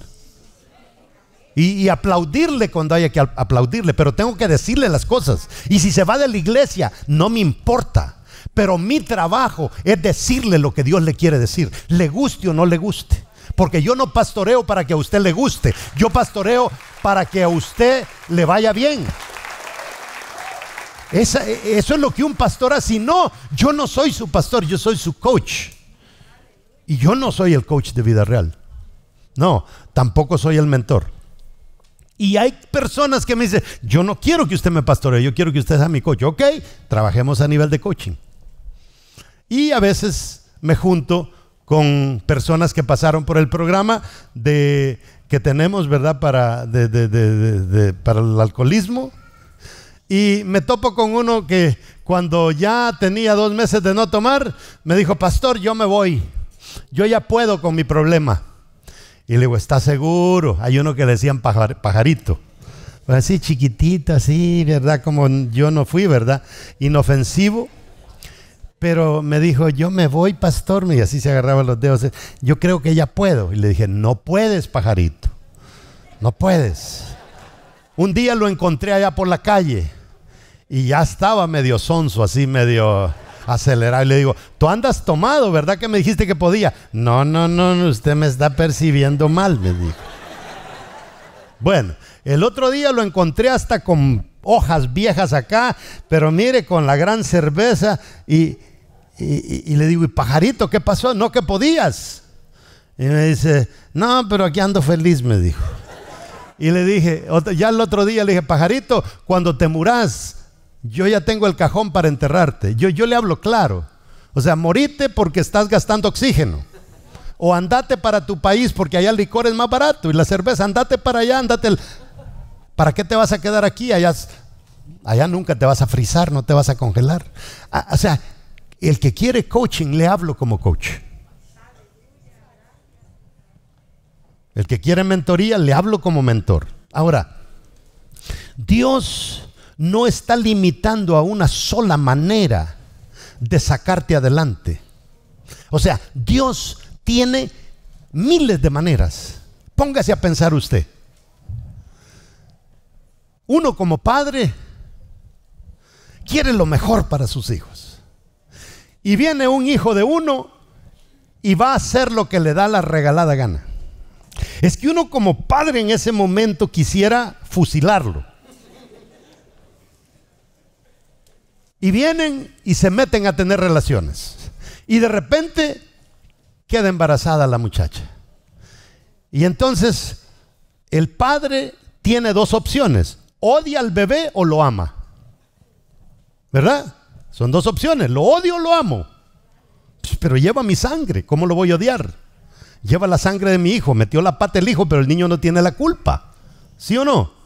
y, aplaudirle cuando haya que aplaudirle, pero tengo que decirle las cosas. Y si se va de la iglesia, no me importa. Pero mi trabajo es decirle lo que Dios le quiere decir, le guste o no le guste. Porque yo no pastoreo para que a usted le guste, yo pastoreo para que a usted le vaya bien. E, eso es lo que un pastor hace. no, yo no soy su pastor, yo soy su coach. Y yo no soy el coach de vida real. No, tampoco soy el mentor. Y hay personas que me dicen, yo no quiero que usted me pastoree, yo quiero que usted sea mi coach. Ok, trabajemos a nivel de coaching. Y a veces me junto con personas que pasaron por el programa de, que tenemos, ¿verdad? Para, para el alcoholismo. Y me topo con uno que cuando ya tenía dos meses de no tomar, me dijo, pastor, yo me voy. Yo ya puedo con mi problema. Y le digo, ¿estás seguro? Hay uno que le decían pajarito. Pues así chiquitita, así, ¿verdad? Como yo no fui, ¿verdad? Inofensivo. Pero me dijo, yo me voy, pastor. Y así se agarraba los dedos. Yo creo que ya puedo. Y le dije, no puedes, pajarito. No puedes. Un día lo encontré allá por la calle. Y ya estaba medio sonso, así medio acelerar y le digo, tú andas tomado, ¿verdad que me dijiste que podía? No, no, no, usted me está percibiendo mal, me dijo. Bueno, el otro día lo encontré hasta con hojas viejas acá, pero mire, con la gran cerveza y, y, le digo, ¿y pajarito qué pasó? No que podías. Y me dice, no, pero aquí ando feliz, me dijo. Y le dije, ya el otro día le dije, pajarito, cuando te murás, yo ya tengo el cajón para enterrarte. Yo, yo le hablo claro. O sea, morite porque estás gastando oxígeno. O andate para tu país porque allá el licor es más barato y la cerveza, andate para allá, andate. ¿Para qué te vas a quedar aquí? Allá, allá nunca te vas a frizar, no te vas a congelar. Ah, o sea, el que quiere coaching le hablo como coach. El que quiere mentoría le hablo como mentor. Ahora, Dios no está limitando a una sola manera de sacarte adelante. O sea, Dios tiene miles de maneras. Póngase a pensar usted. Uno como padre quiere lo mejor para sus hijos. Y viene un hijo de uno y va a hacer lo que le da la regalada gana. Es que uno como padre en ese momento quisiera fusilarlo Y vienen y se meten a tener relaciones. Y de repente queda embarazada la muchacha. Y entonces el padre tiene dos opciones. Odia al bebé o lo ama. ¿Verdad? Son dos opciones. Lo odio o lo amo. Pues, pero lleva mi sangre. ¿Cómo lo voy a odiar? Lleva la sangre de mi hijo. Metió la pata el hijo, pero el niño no tiene la culpa. ¿Sí o no?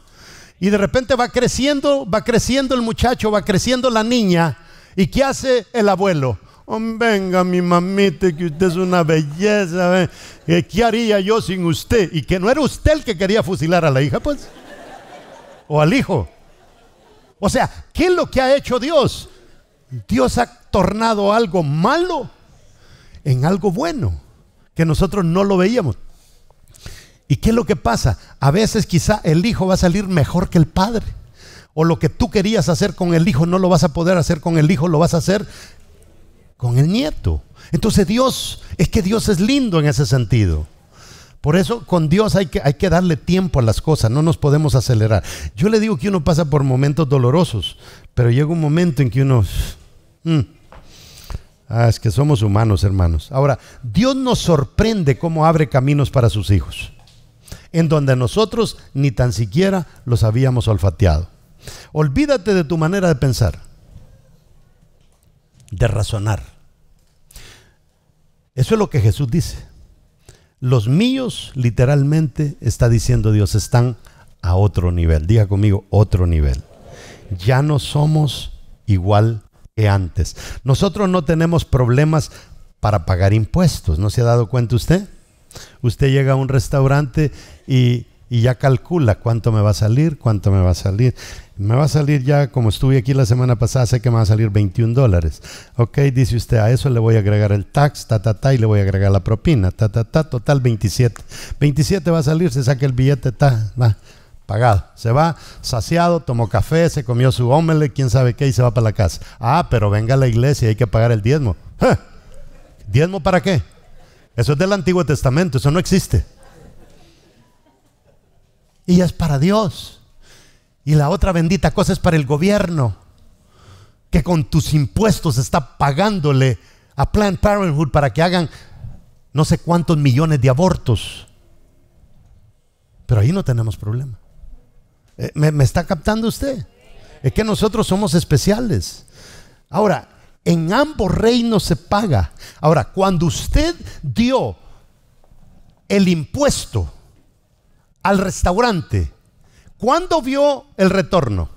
Y de repente va creciendo, va creciendo el muchacho, va creciendo la niña. ¿Y qué hace el abuelo? venga, mi mamita, que usted es una belleza. Eh, ¿Qué haría yo sin usted? Y que no era usted el que quería fusilar a la hija, pues. O al hijo. O sea, ¿qué es lo que ha hecho Dios? Dios ha tornado algo malo en algo bueno, que nosotros no lo veíamos. ¿Y qué es lo que pasa? A veces quizá el hijo va a salir mejor que el padre. O lo que tú querías hacer con el hijo no lo vas a poder hacer con el hijo, lo vas a hacer con el nieto. Entonces Dios, es que Dios es lindo en ese sentido. Por eso con Dios hay que, hay que darle tiempo a las cosas, no nos podemos acelerar. Yo le digo que uno pasa por momentos dolorosos, pero llega un momento en que uno... Mm, ah, es que somos humanos, hermanos. Ahora, Dios nos sorprende cómo abre caminos para sus hijos en donde nosotros ni tan siquiera los habíamos olfateado. Olvídate de tu manera de pensar, de razonar. Eso es lo que Jesús dice. Los míos, literalmente, está diciendo Dios, están a otro nivel. Diga conmigo, otro nivel. Ya no somos igual que antes. Nosotros no tenemos problemas para pagar impuestos. ¿No se ha dado cuenta usted? Usted llega a un restaurante y, ya calcula cuánto me va a salir, cuánto me va a salir. Me va a salir ya, como estuve aquí la semana pasada, sé que me va a salir 21 dólares. Ok, dice usted, a eso le voy a agregar el tax, ta, ta, ta, y le voy a agregar la propina, ta, ta, ta, total 27. 27 va a salir, se saca el billete, ta, va, pagado. Se va saciado, tomó café, se comió su omelette, quién sabe qué, y se va para la casa. Ah, pero venga a la iglesia, hay que pagar el diezmo. ¿Diezmo para qué? Eso es del Antiguo Testamento, eso no existe. Y es para Dios. Y la otra bendita cosa es para el gobierno, que con tus impuestos está pagándole a Planned Parenthood para que hagan no sé cuántos millones de abortos. Pero ahí no tenemos problema. Eh, ¿Me, está captando usted? Es que nosotros somos especiales. Ahora, en ambos reinos se paga. Ahora, cuando usted dio el impuesto al restaurante, ¿cuándo vio el retorno?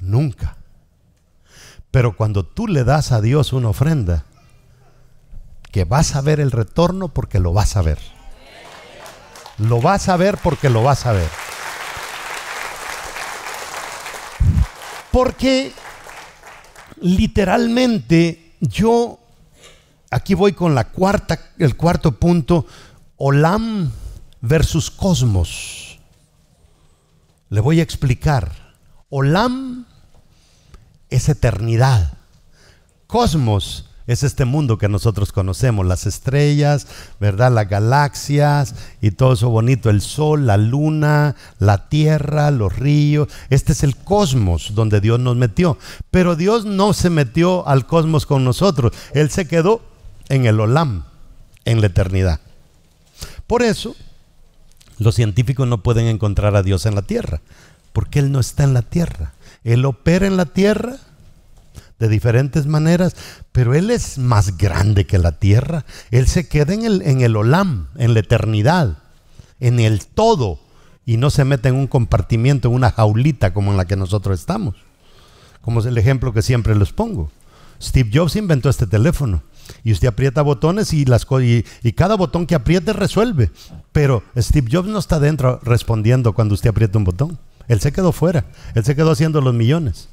Nunca. Pero cuando tú le das a Dios una ofrenda, que vas a ver el retorno porque lo vas a ver. Lo vas a ver porque lo vas a ver. Porque literalmente yo, aquí voy con la cuarta, el cuarto punto, Olam versus Cosmos. Le voy a explicar. Olam es eternidad. Cosmos es este mundo que nosotros conocemos, las estrellas, ¿verdad? Las galaxias y todo eso bonito, el sol, la luna, la tierra, los ríos. Este es el cosmos donde Dios nos metió. Pero Dios no se metió al cosmos con nosotros. Él se quedó en el Olam, en la eternidad. Por eso, los científicos no pueden encontrar a Dios en la tierra, porque Él no está en la tierra. Él opera en la tierra de diferentes maneras, pero Él es más grande que la tierra. Él se queda en el, en el Olam, en la eternidad, en el todo, y no se mete en un compartimiento, en una jaulita como en la que nosotros estamos. Como es el ejemplo que siempre les pongo. Steve Jobs inventó este teléfono. Y usted aprieta botones y, las, y cada botón que apriete resuelve. Pero Steve Jobs no está dentro respondiendo cuando usted aprieta un botón. Él se quedó fuera. Él se quedó haciendo los millones.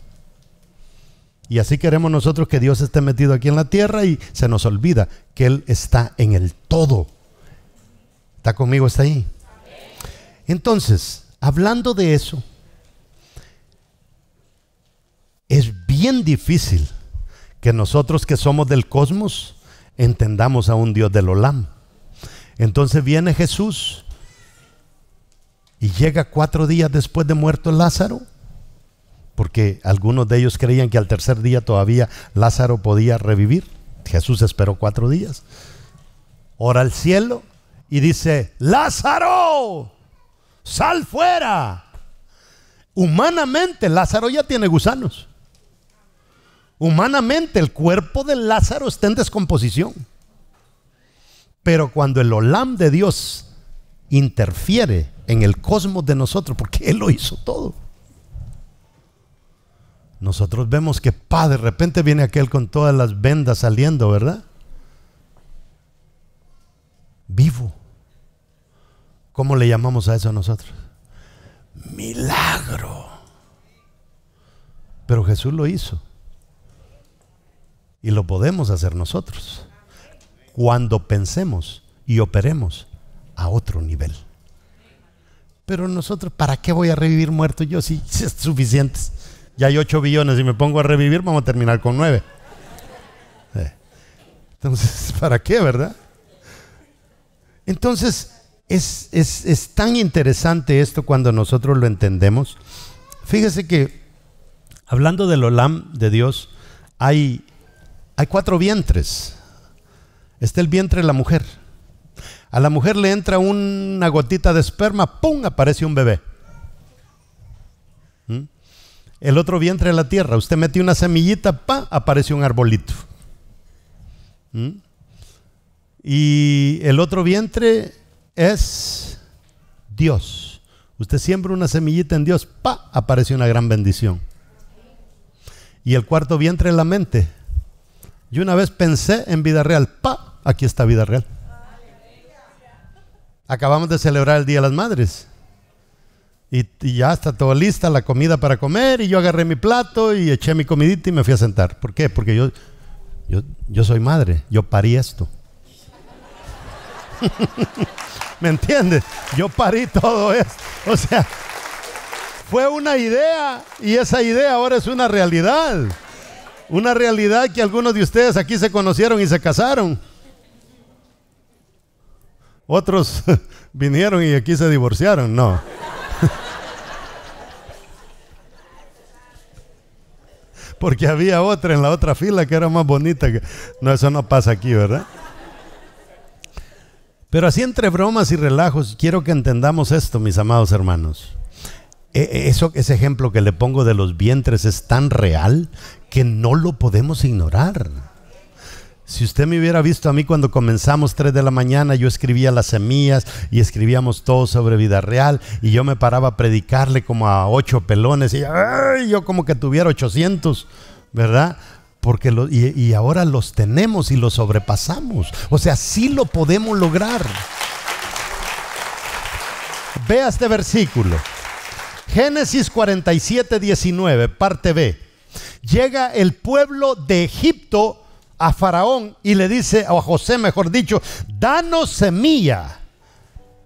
Y así queremos nosotros que Dios esté metido aquí en la tierra y se nos olvida que Él está en el todo. ¿Está conmigo? ¿Está ahí? Entonces, hablando de eso, es bien difícil que nosotros que somos del cosmos entendamos a un Dios del Olam. Entonces viene Jesús y llega cuatro días después de muerto Lázaro porque algunos de ellos creían que al tercer día todavía Lázaro podía revivir. Jesús esperó cuatro días. Ora al cielo y dice, Lázaro, sal fuera. Humanamente Lázaro ya tiene gusanos. Humanamente el cuerpo de Lázaro está en descomposición. Pero cuando el olam de Dios interfiere en el cosmos de nosotros, porque Él lo hizo todo nosotros vemos que, pa, de repente viene aquel con todas las vendas saliendo, ¿verdad? Vivo. ¿Cómo le llamamos a eso a nosotros? Milagro. Pero Jesús lo hizo. Y lo podemos hacer nosotros. Cuando pensemos y operemos a otro nivel. Pero nosotros, ¿para qué voy a revivir muerto yo si es suficiente ya hay 8 billones y me pongo a revivir, vamos a terminar con 9. Eh, entonces, ¿para qué, verdad? Entonces, es, tan interesante esto cuando nosotros lo entendemos. Fíjese que, hablando del Olam de Dios, hay, hay cuatro vientres. Está el vientre de la mujer. A la mujer le entra una gotita de esperma, ¡pum! aparece un bebé el otro vientre de la tierra. Usted metió una semillita, pa, aparece un arbolito. ¿Mm? Y el otro vientre es Dios. Usted siembra una semillita en Dios, pa, aparece una gran bendición. Y el cuarto vientre es la mente. Yo una vez pensé en vida real, pa, aquí está vida real. Acabamos de celebrar el Día de las Madres. Y, ya está todo lista la comida para comer y yo agarré mi plato y eché mi comidita y me fui a sentar. ¿Por qué? Porque yo, yo soy madre, yo parí esto. ¿Me entiendes? Yo parí todo esto. O sea, fue una idea y esa idea ahora es una realidad. Una realidad que algunos de ustedes aquí se conocieron y se casaron. Otros vinieron y aquí se divorciaron. No. porque había otra en la otra fila que era más bonita. Que... No, eso no pasa aquí, ¿verdad? Pero así entre bromas y relajos, quiero que entendamos esto, mis amados hermanos. E, e, eso, ese ejemplo que le pongo de los vientres es tan real que no lo podemos ignorar. Si usted me hubiera visto a mí cuando comenzamos 3 de la mañana, yo escribía las semillas y escribíamos todo sobre vida real y yo me paraba a predicarle como a ocho pelones y yo como que tuviera 800, ¿verdad? Porque y, y, ahora los tenemos y los sobrepasamos. O sea, sí lo podemos lograr. Vea este versículo. Génesis 47, 19, parte B. Llega el pueblo de Egipto a Faraón y le dice, o a José mejor dicho, danos semilla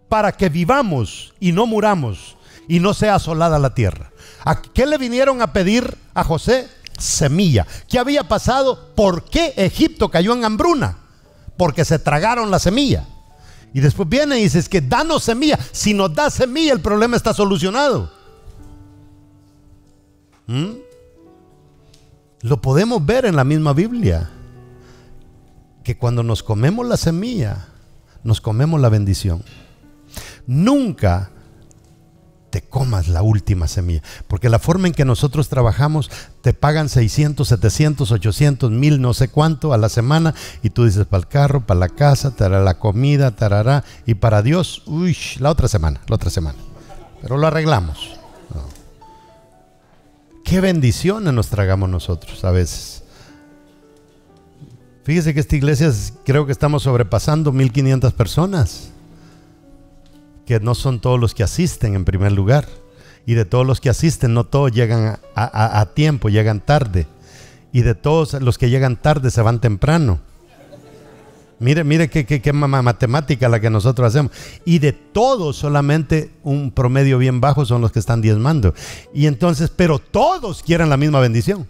para que vivamos y no muramos y no sea asolada la tierra. ¿A qué le vinieron a pedir a José? Semilla. ¿Qué había pasado? ¿Por qué Egipto cayó en hambruna? Porque se tragaron la semilla. Y después viene y dice, es que danos semilla. Si nos da semilla, el problema está solucionado. ¿Mm? Lo podemos ver en la misma Biblia que cuando nos comemos la semilla, nos comemos la bendición. Nunca te comas la última semilla. Porque la forma en que nosotros trabajamos, te pagan 600, 700, 800, 1000, no sé cuánto a la semana. Y tú dices, para el carro, para la casa, hará la comida, tarará. Y para Dios, uy, la otra semana, la otra semana. Pero lo arreglamos. Qué bendiciones nos tragamos nosotros a veces. Fíjese que esta iglesia creo que estamos sobrepasando 1500 personas, que no son todos los que asisten en primer lugar. Y de todos los que asisten, no todos llegan a, tiempo, llegan tarde. Y de todos los que llegan tarde se van temprano. Mire, mire qué, qué, qué, matemática la que nosotros hacemos. Y de todos, solamente un promedio bien bajo son los que están diezmando. Y entonces, pero todos quieren la misma bendición.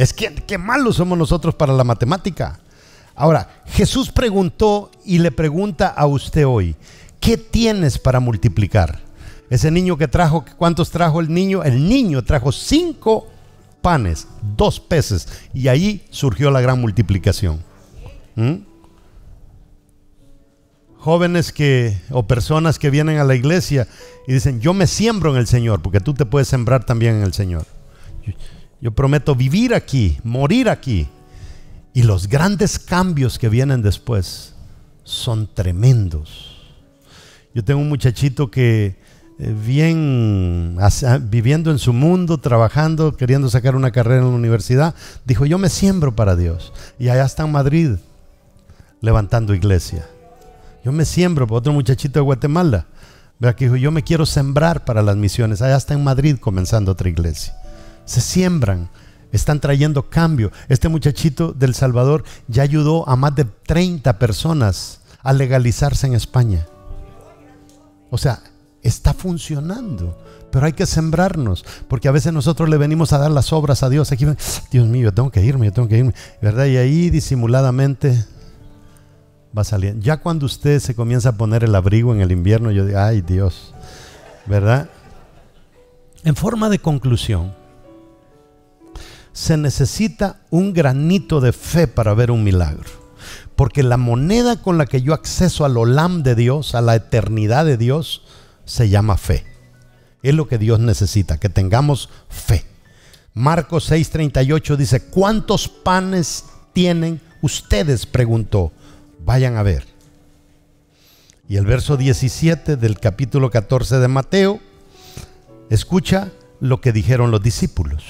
Es que qué malos somos nosotros para la matemática. Ahora, Jesús preguntó y le pregunta a usted hoy, ¿qué tienes para multiplicar? Ese niño que trajo, ¿cuántos trajo el niño? El niño trajo cinco panes, dos peces, y ahí surgió la gran multiplicación. ¿Mm? Jóvenes que o personas que vienen a la iglesia y dicen, yo me siembro en el Señor, porque tú te puedes sembrar también en el Señor. Yo prometo vivir aquí, morir aquí. Y los grandes cambios que vienen después son tremendos. Yo tengo un muchachito que eh, bien ah, viviendo en su mundo, trabajando, queriendo sacar una carrera en la universidad, dijo, yo me siembro para Dios. Y allá está en Madrid levantando iglesia. Yo me siembro para otro muchachito de Guatemala. Vea que dijo, yo me quiero sembrar para las misiones. Allá está en Madrid comenzando otra iglesia se siembran, están trayendo cambio. Este muchachito del Salvador ya ayudó a más de 30 personas a legalizarse en España. O sea, está funcionando, pero hay que sembrarnos, porque a veces nosotros le venimos a dar las obras a Dios. Aquí, Dios mío, yo tengo que irme, yo tengo que irme, ¿verdad? Y ahí disimuladamente va saliendo. Ya cuando usted se comienza a poner el abrigo en el invierno, yo digo, ay Dios, ¿verdad? En forma de conclusión, se necesita un granito de fe para ver un milagro. Porque la moneda con la que yo acceso al olam de Dios, a la eternidad de Dios, se llama fe. Es lo que Dios necesita, que tengamos fe. Marcos 6:38 dice, ¿cuántos panes tienen ustedes? preguntó. Vayan a ver. Y el verso 17 del capítulo 14 de Mateo, escucha lo que dijeron los discípulos.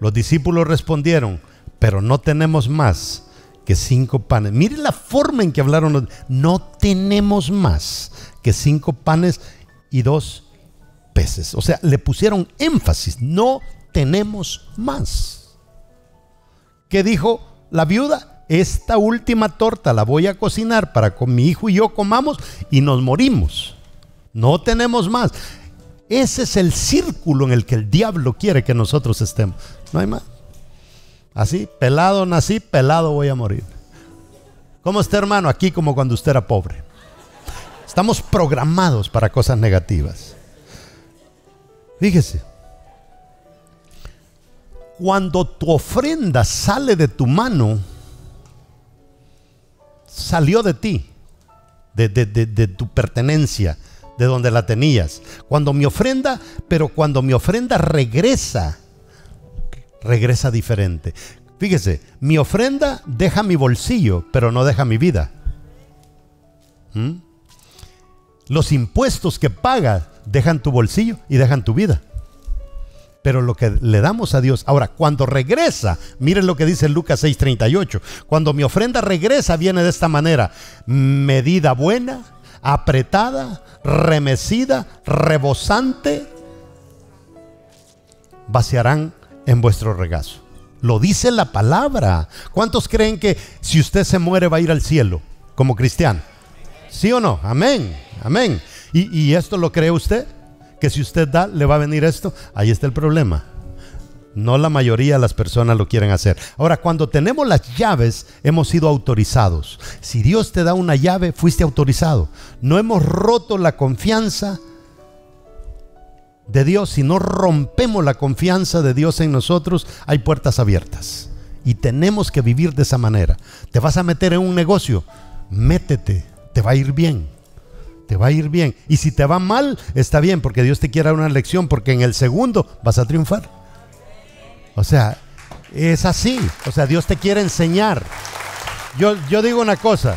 Los discípulos respondieron, pero no tenemos más que cinco panes. Mire la forma en que hablaron. no tenemos más que cinco panes y dos peces. O sea, le pusieron énfasis. No tenemos más. ¿Qué dijo la viuda? Esta última torta la voy a cocinar para que mi hijo y yo comamos y nos morimos. No tenemos más. Ese es el círculo en el que el diablo quiere que nosotros estemos. No hay más. Así, pelado nací, pelado voy a morir. ¿Cómo está hermano? Aquí como cuando usted era pobre. Estamos programados para cosas negativas. Fíjese, cuando tu ofrenda sale de tu mano, salió de ti, de, de tu pertenencia de donde la tenías. Cuando mi ofrenda, pero cuando mi ofrenda regresa, regresa diferente. Fíjese, mi ofrenda deja mi bolsillo, pero no deja mi vida. ¿Mm? Los impuestos que pagas dejan tu bolsillo y dejan tu vida. Pero lo que le damos a Dios, ahora, cuando regresa, miren lo que dice Lucas 6:38, cuando mi ofrenda regresa viene de esta manera, medida buena, apretada, remecida, rebosante, vaciarán en vuestro regazo. Lo dice la palabra. ¿Cuántos creen que si usted se muere va a ir al cielo como cristiano? ¿Sí o no? Amén, amén. ¿Y, y esto lo cree usted? ¿Que si usted da, le va a venir esto? Ahí está el problema. No la mayoría de las personas lo quieren hacer. Ahora, cuando tenemos las llaves, hemos sido autorizados. Si Dios te da una llave, fuiste autorizado. No hemos roto la confianza de Dios. Si no rompemos la confianza de Dios en nosotros, hay puertas abiertas. Y tenemos que vivir de esa manera. Te vas a meter en un negocio, métete, te va a ir bien te va a ir bien. Y si te va mal, está bien, porque Dios te quiere dar una lección, porque en el segundo vas a triunfar. O sea, es así. O sea, Dios te quiere enseñar. Yo, digo una cosa,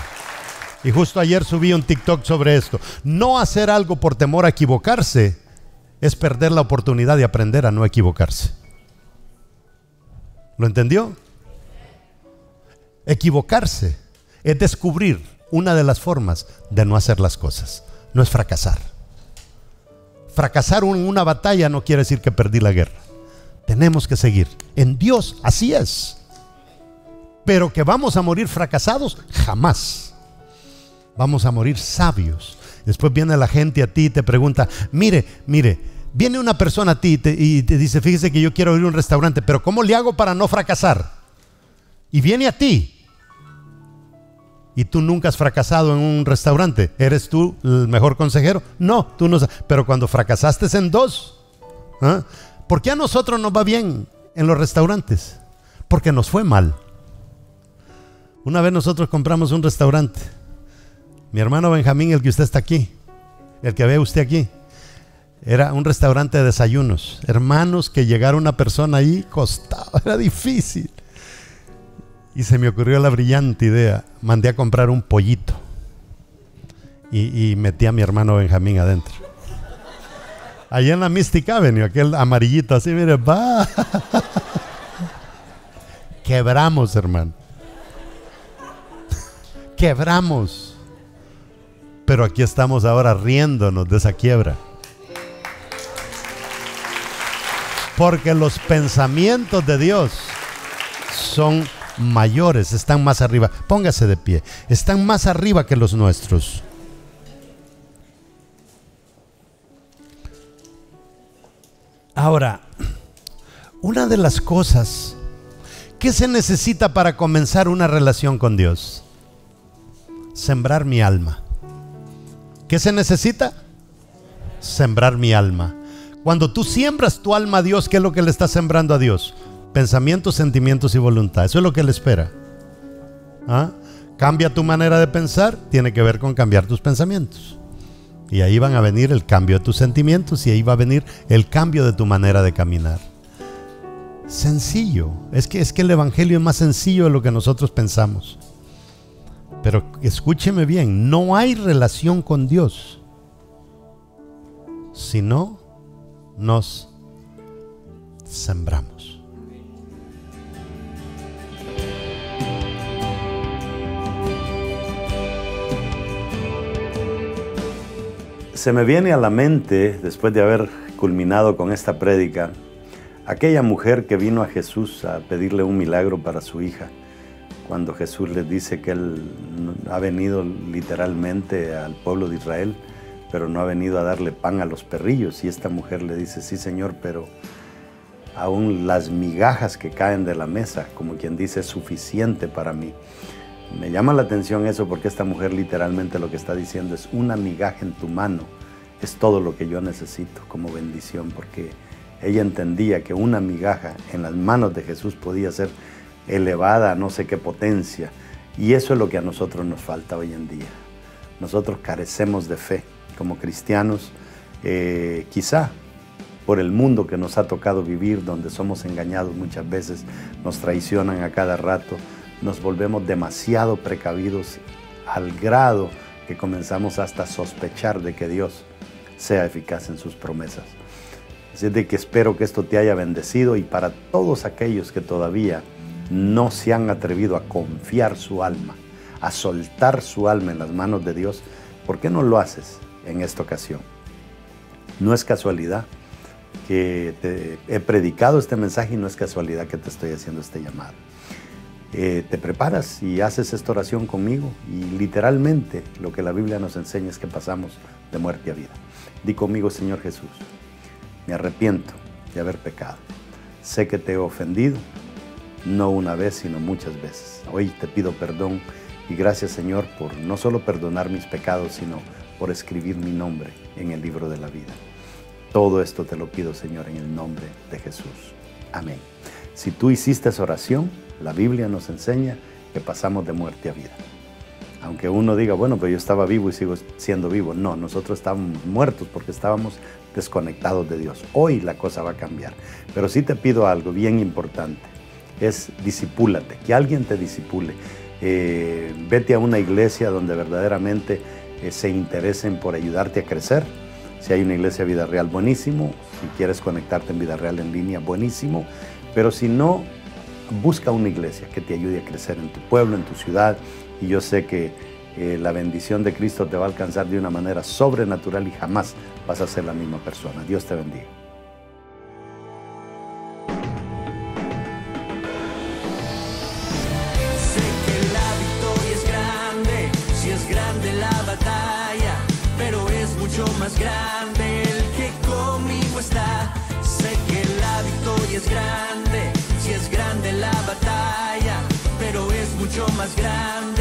y justo ayer subí un TikTok sobre esto. No hacer algo por temor a equivocarse es perder la oportunidad de aprender a no equivocarse. ¿Lo entendió? Equivocarse es descubrir una de las formas de no hacer las cosas, no es fracasar. Fracasar en una batalla no quiere decir que perdí la guerra tenemos que seguir. En Dios así es. Pero que vamos a morir fracasados, jamás. Vamos a morir sabios. Después viene la gente a ti y te pregunta, mire, mire, viene una persona a ti y te, dice, fíjese que yo quiero ir a un restaurante, pero ¿cómo le hago para no fracasar? Y viene a ti y tú nunca has fracasado en un restaurante, ¿eres tú el mejor consejero? No, tú no. Pero cuando fracasaste en dos, ¿eh? ¿Por qué a nosotros nos va bien en los restaurantes? Porque nos fue mal. Una vez nosotros compramos un restaurante. Mi hermano Benjamín, el que usted está aquí, el que ve usted aquí, era un restaurante de desayunos. Hermanos, que llegara una persona ahí costaba, era difícil. Y se me ocurrió la brillante idea. Mandé a comprar un pollito. Y, y metí a mi hermano Benjamín adentro. Allá en la mística Avenue, aquel amarillito así, mire, va. Quebramos, hermano. Quebramos. Pero aquí estamos ahora riéndonos de esa quiebra. Porque los pensamientos de Dios son mayores, están más arriba. Póngase de pie. Están más arriba que los nuestros. Ahora, una de las cosas que se necesita para comenzar una relación con Dios, sembrar mi alma. ¿Qué se necesita? Sembrar mi alma. Cuando tú siembras tu alma a Dios, ¿qué es lo que le estás sembrando a Dios? Pensamientos, sentimientos y voluntad. Eso es lo que le espera. ¿Ah? Cambia tu manera de pensar, tiene que ver con cambiar tus pensamientos. Y ahí van a venir el cambio de tus sentimientos y ahí va a venir el cambio de tu manera de caminar. Sencillo. Es que, es que el Evangelio es más sencillo de lo que nosotros pensamos. Pero escúcheme bien, no hay relación con Dios. Si no, nos sembramos. Se me viene a la mente, después de haber culminado con esta prédica, aquella mujer que vino a Jesús a pedirle un milagro para su hija, cuando Jesús le dice que él ha venido literalmente al pueblo de Israel, pero no ha venido a darle pan a los perrillos. Y esta mujer le dice, sí Señor, pero aún las migajas que caen de la mesa, como quien dice, es suficiente para mí. Me llama la atención eso porque esta mujer literalmente lo que está diciendo es una migaja en tu mano, es todo lo que yo necesito como bendición, porque ella entendía que una migaja en las manos de Jesús podía ser elevada a no sé qué potencia. Y eso es lo que a nosotros nos falta hoy en día. Nosotros carecemos de fe como cristianos, eh, quizá por el mundo que nos ha tocado vivir, donde somos engañados muchas veces, nos traicionan a cada rato, nos volvemos demasiado precavidos al grado que comenzamos hasta sospechar de que Dios sea eficaz en sus promesas. Así de que espero que esto te haya bendecido y para todos aquellos que todavía no se han atrevido a confiar su alma, a soltar su alma en las manos de Dios, ¿por qué no lo haces en esta ocasión? No es casualidad que he predicado este mensaje y no es casualidad que te estoy haciendo este llamado. Eh, te preparas y haces esta oración conmigo y literalmente lo que la Biblia nos enseña es que pasamos de muerte a vida. Di conmigo, Señor Jesús, me arrepiento de haber pecado. Sé que te he ofendido, no una vez, sino muchas veces. Hoy te pido perdón y gracias, Señor, por no solo perdonar mis pecados, sino por escribir mi nombre en el libro de la vida. Todo esto te lo pido, Señor, en el nombre de Jesús. Amén. Si tú hiciste esa oración, la Biblia nos enseña que pasamos de muerte a vida. Aunque uno diga, bueno, pero yo estaba vivo y sigo siendo vivo. No, nosotros estábamos muertos porque estábamos desconectados de Dios. Hoy la cosa va a cambiar. Pero sí te pido algo bien importante. Es disipúlate, que alguien te disipule. Eh, vete a una iglesia donde verdaderamente eh, se interesen por ayudarte a crecer. Si hay una iglesia Vida Real, buenísimo. Si quieres conectarte en Vida Real en línea, buenísimo. Pero si no, busca una iglesia que te ayude a crecer en tu pueblo, en tu ciudad. Y yo sé que eh, la bendición de Cristo te va a alcanzar de una manera sobrenatural y jamás vas a ser la misma persona. Dios te bendiga. es grande, es grande la batalla, pero es mucho más grande el que conmigo está. Sé que la victoria es grande más grande.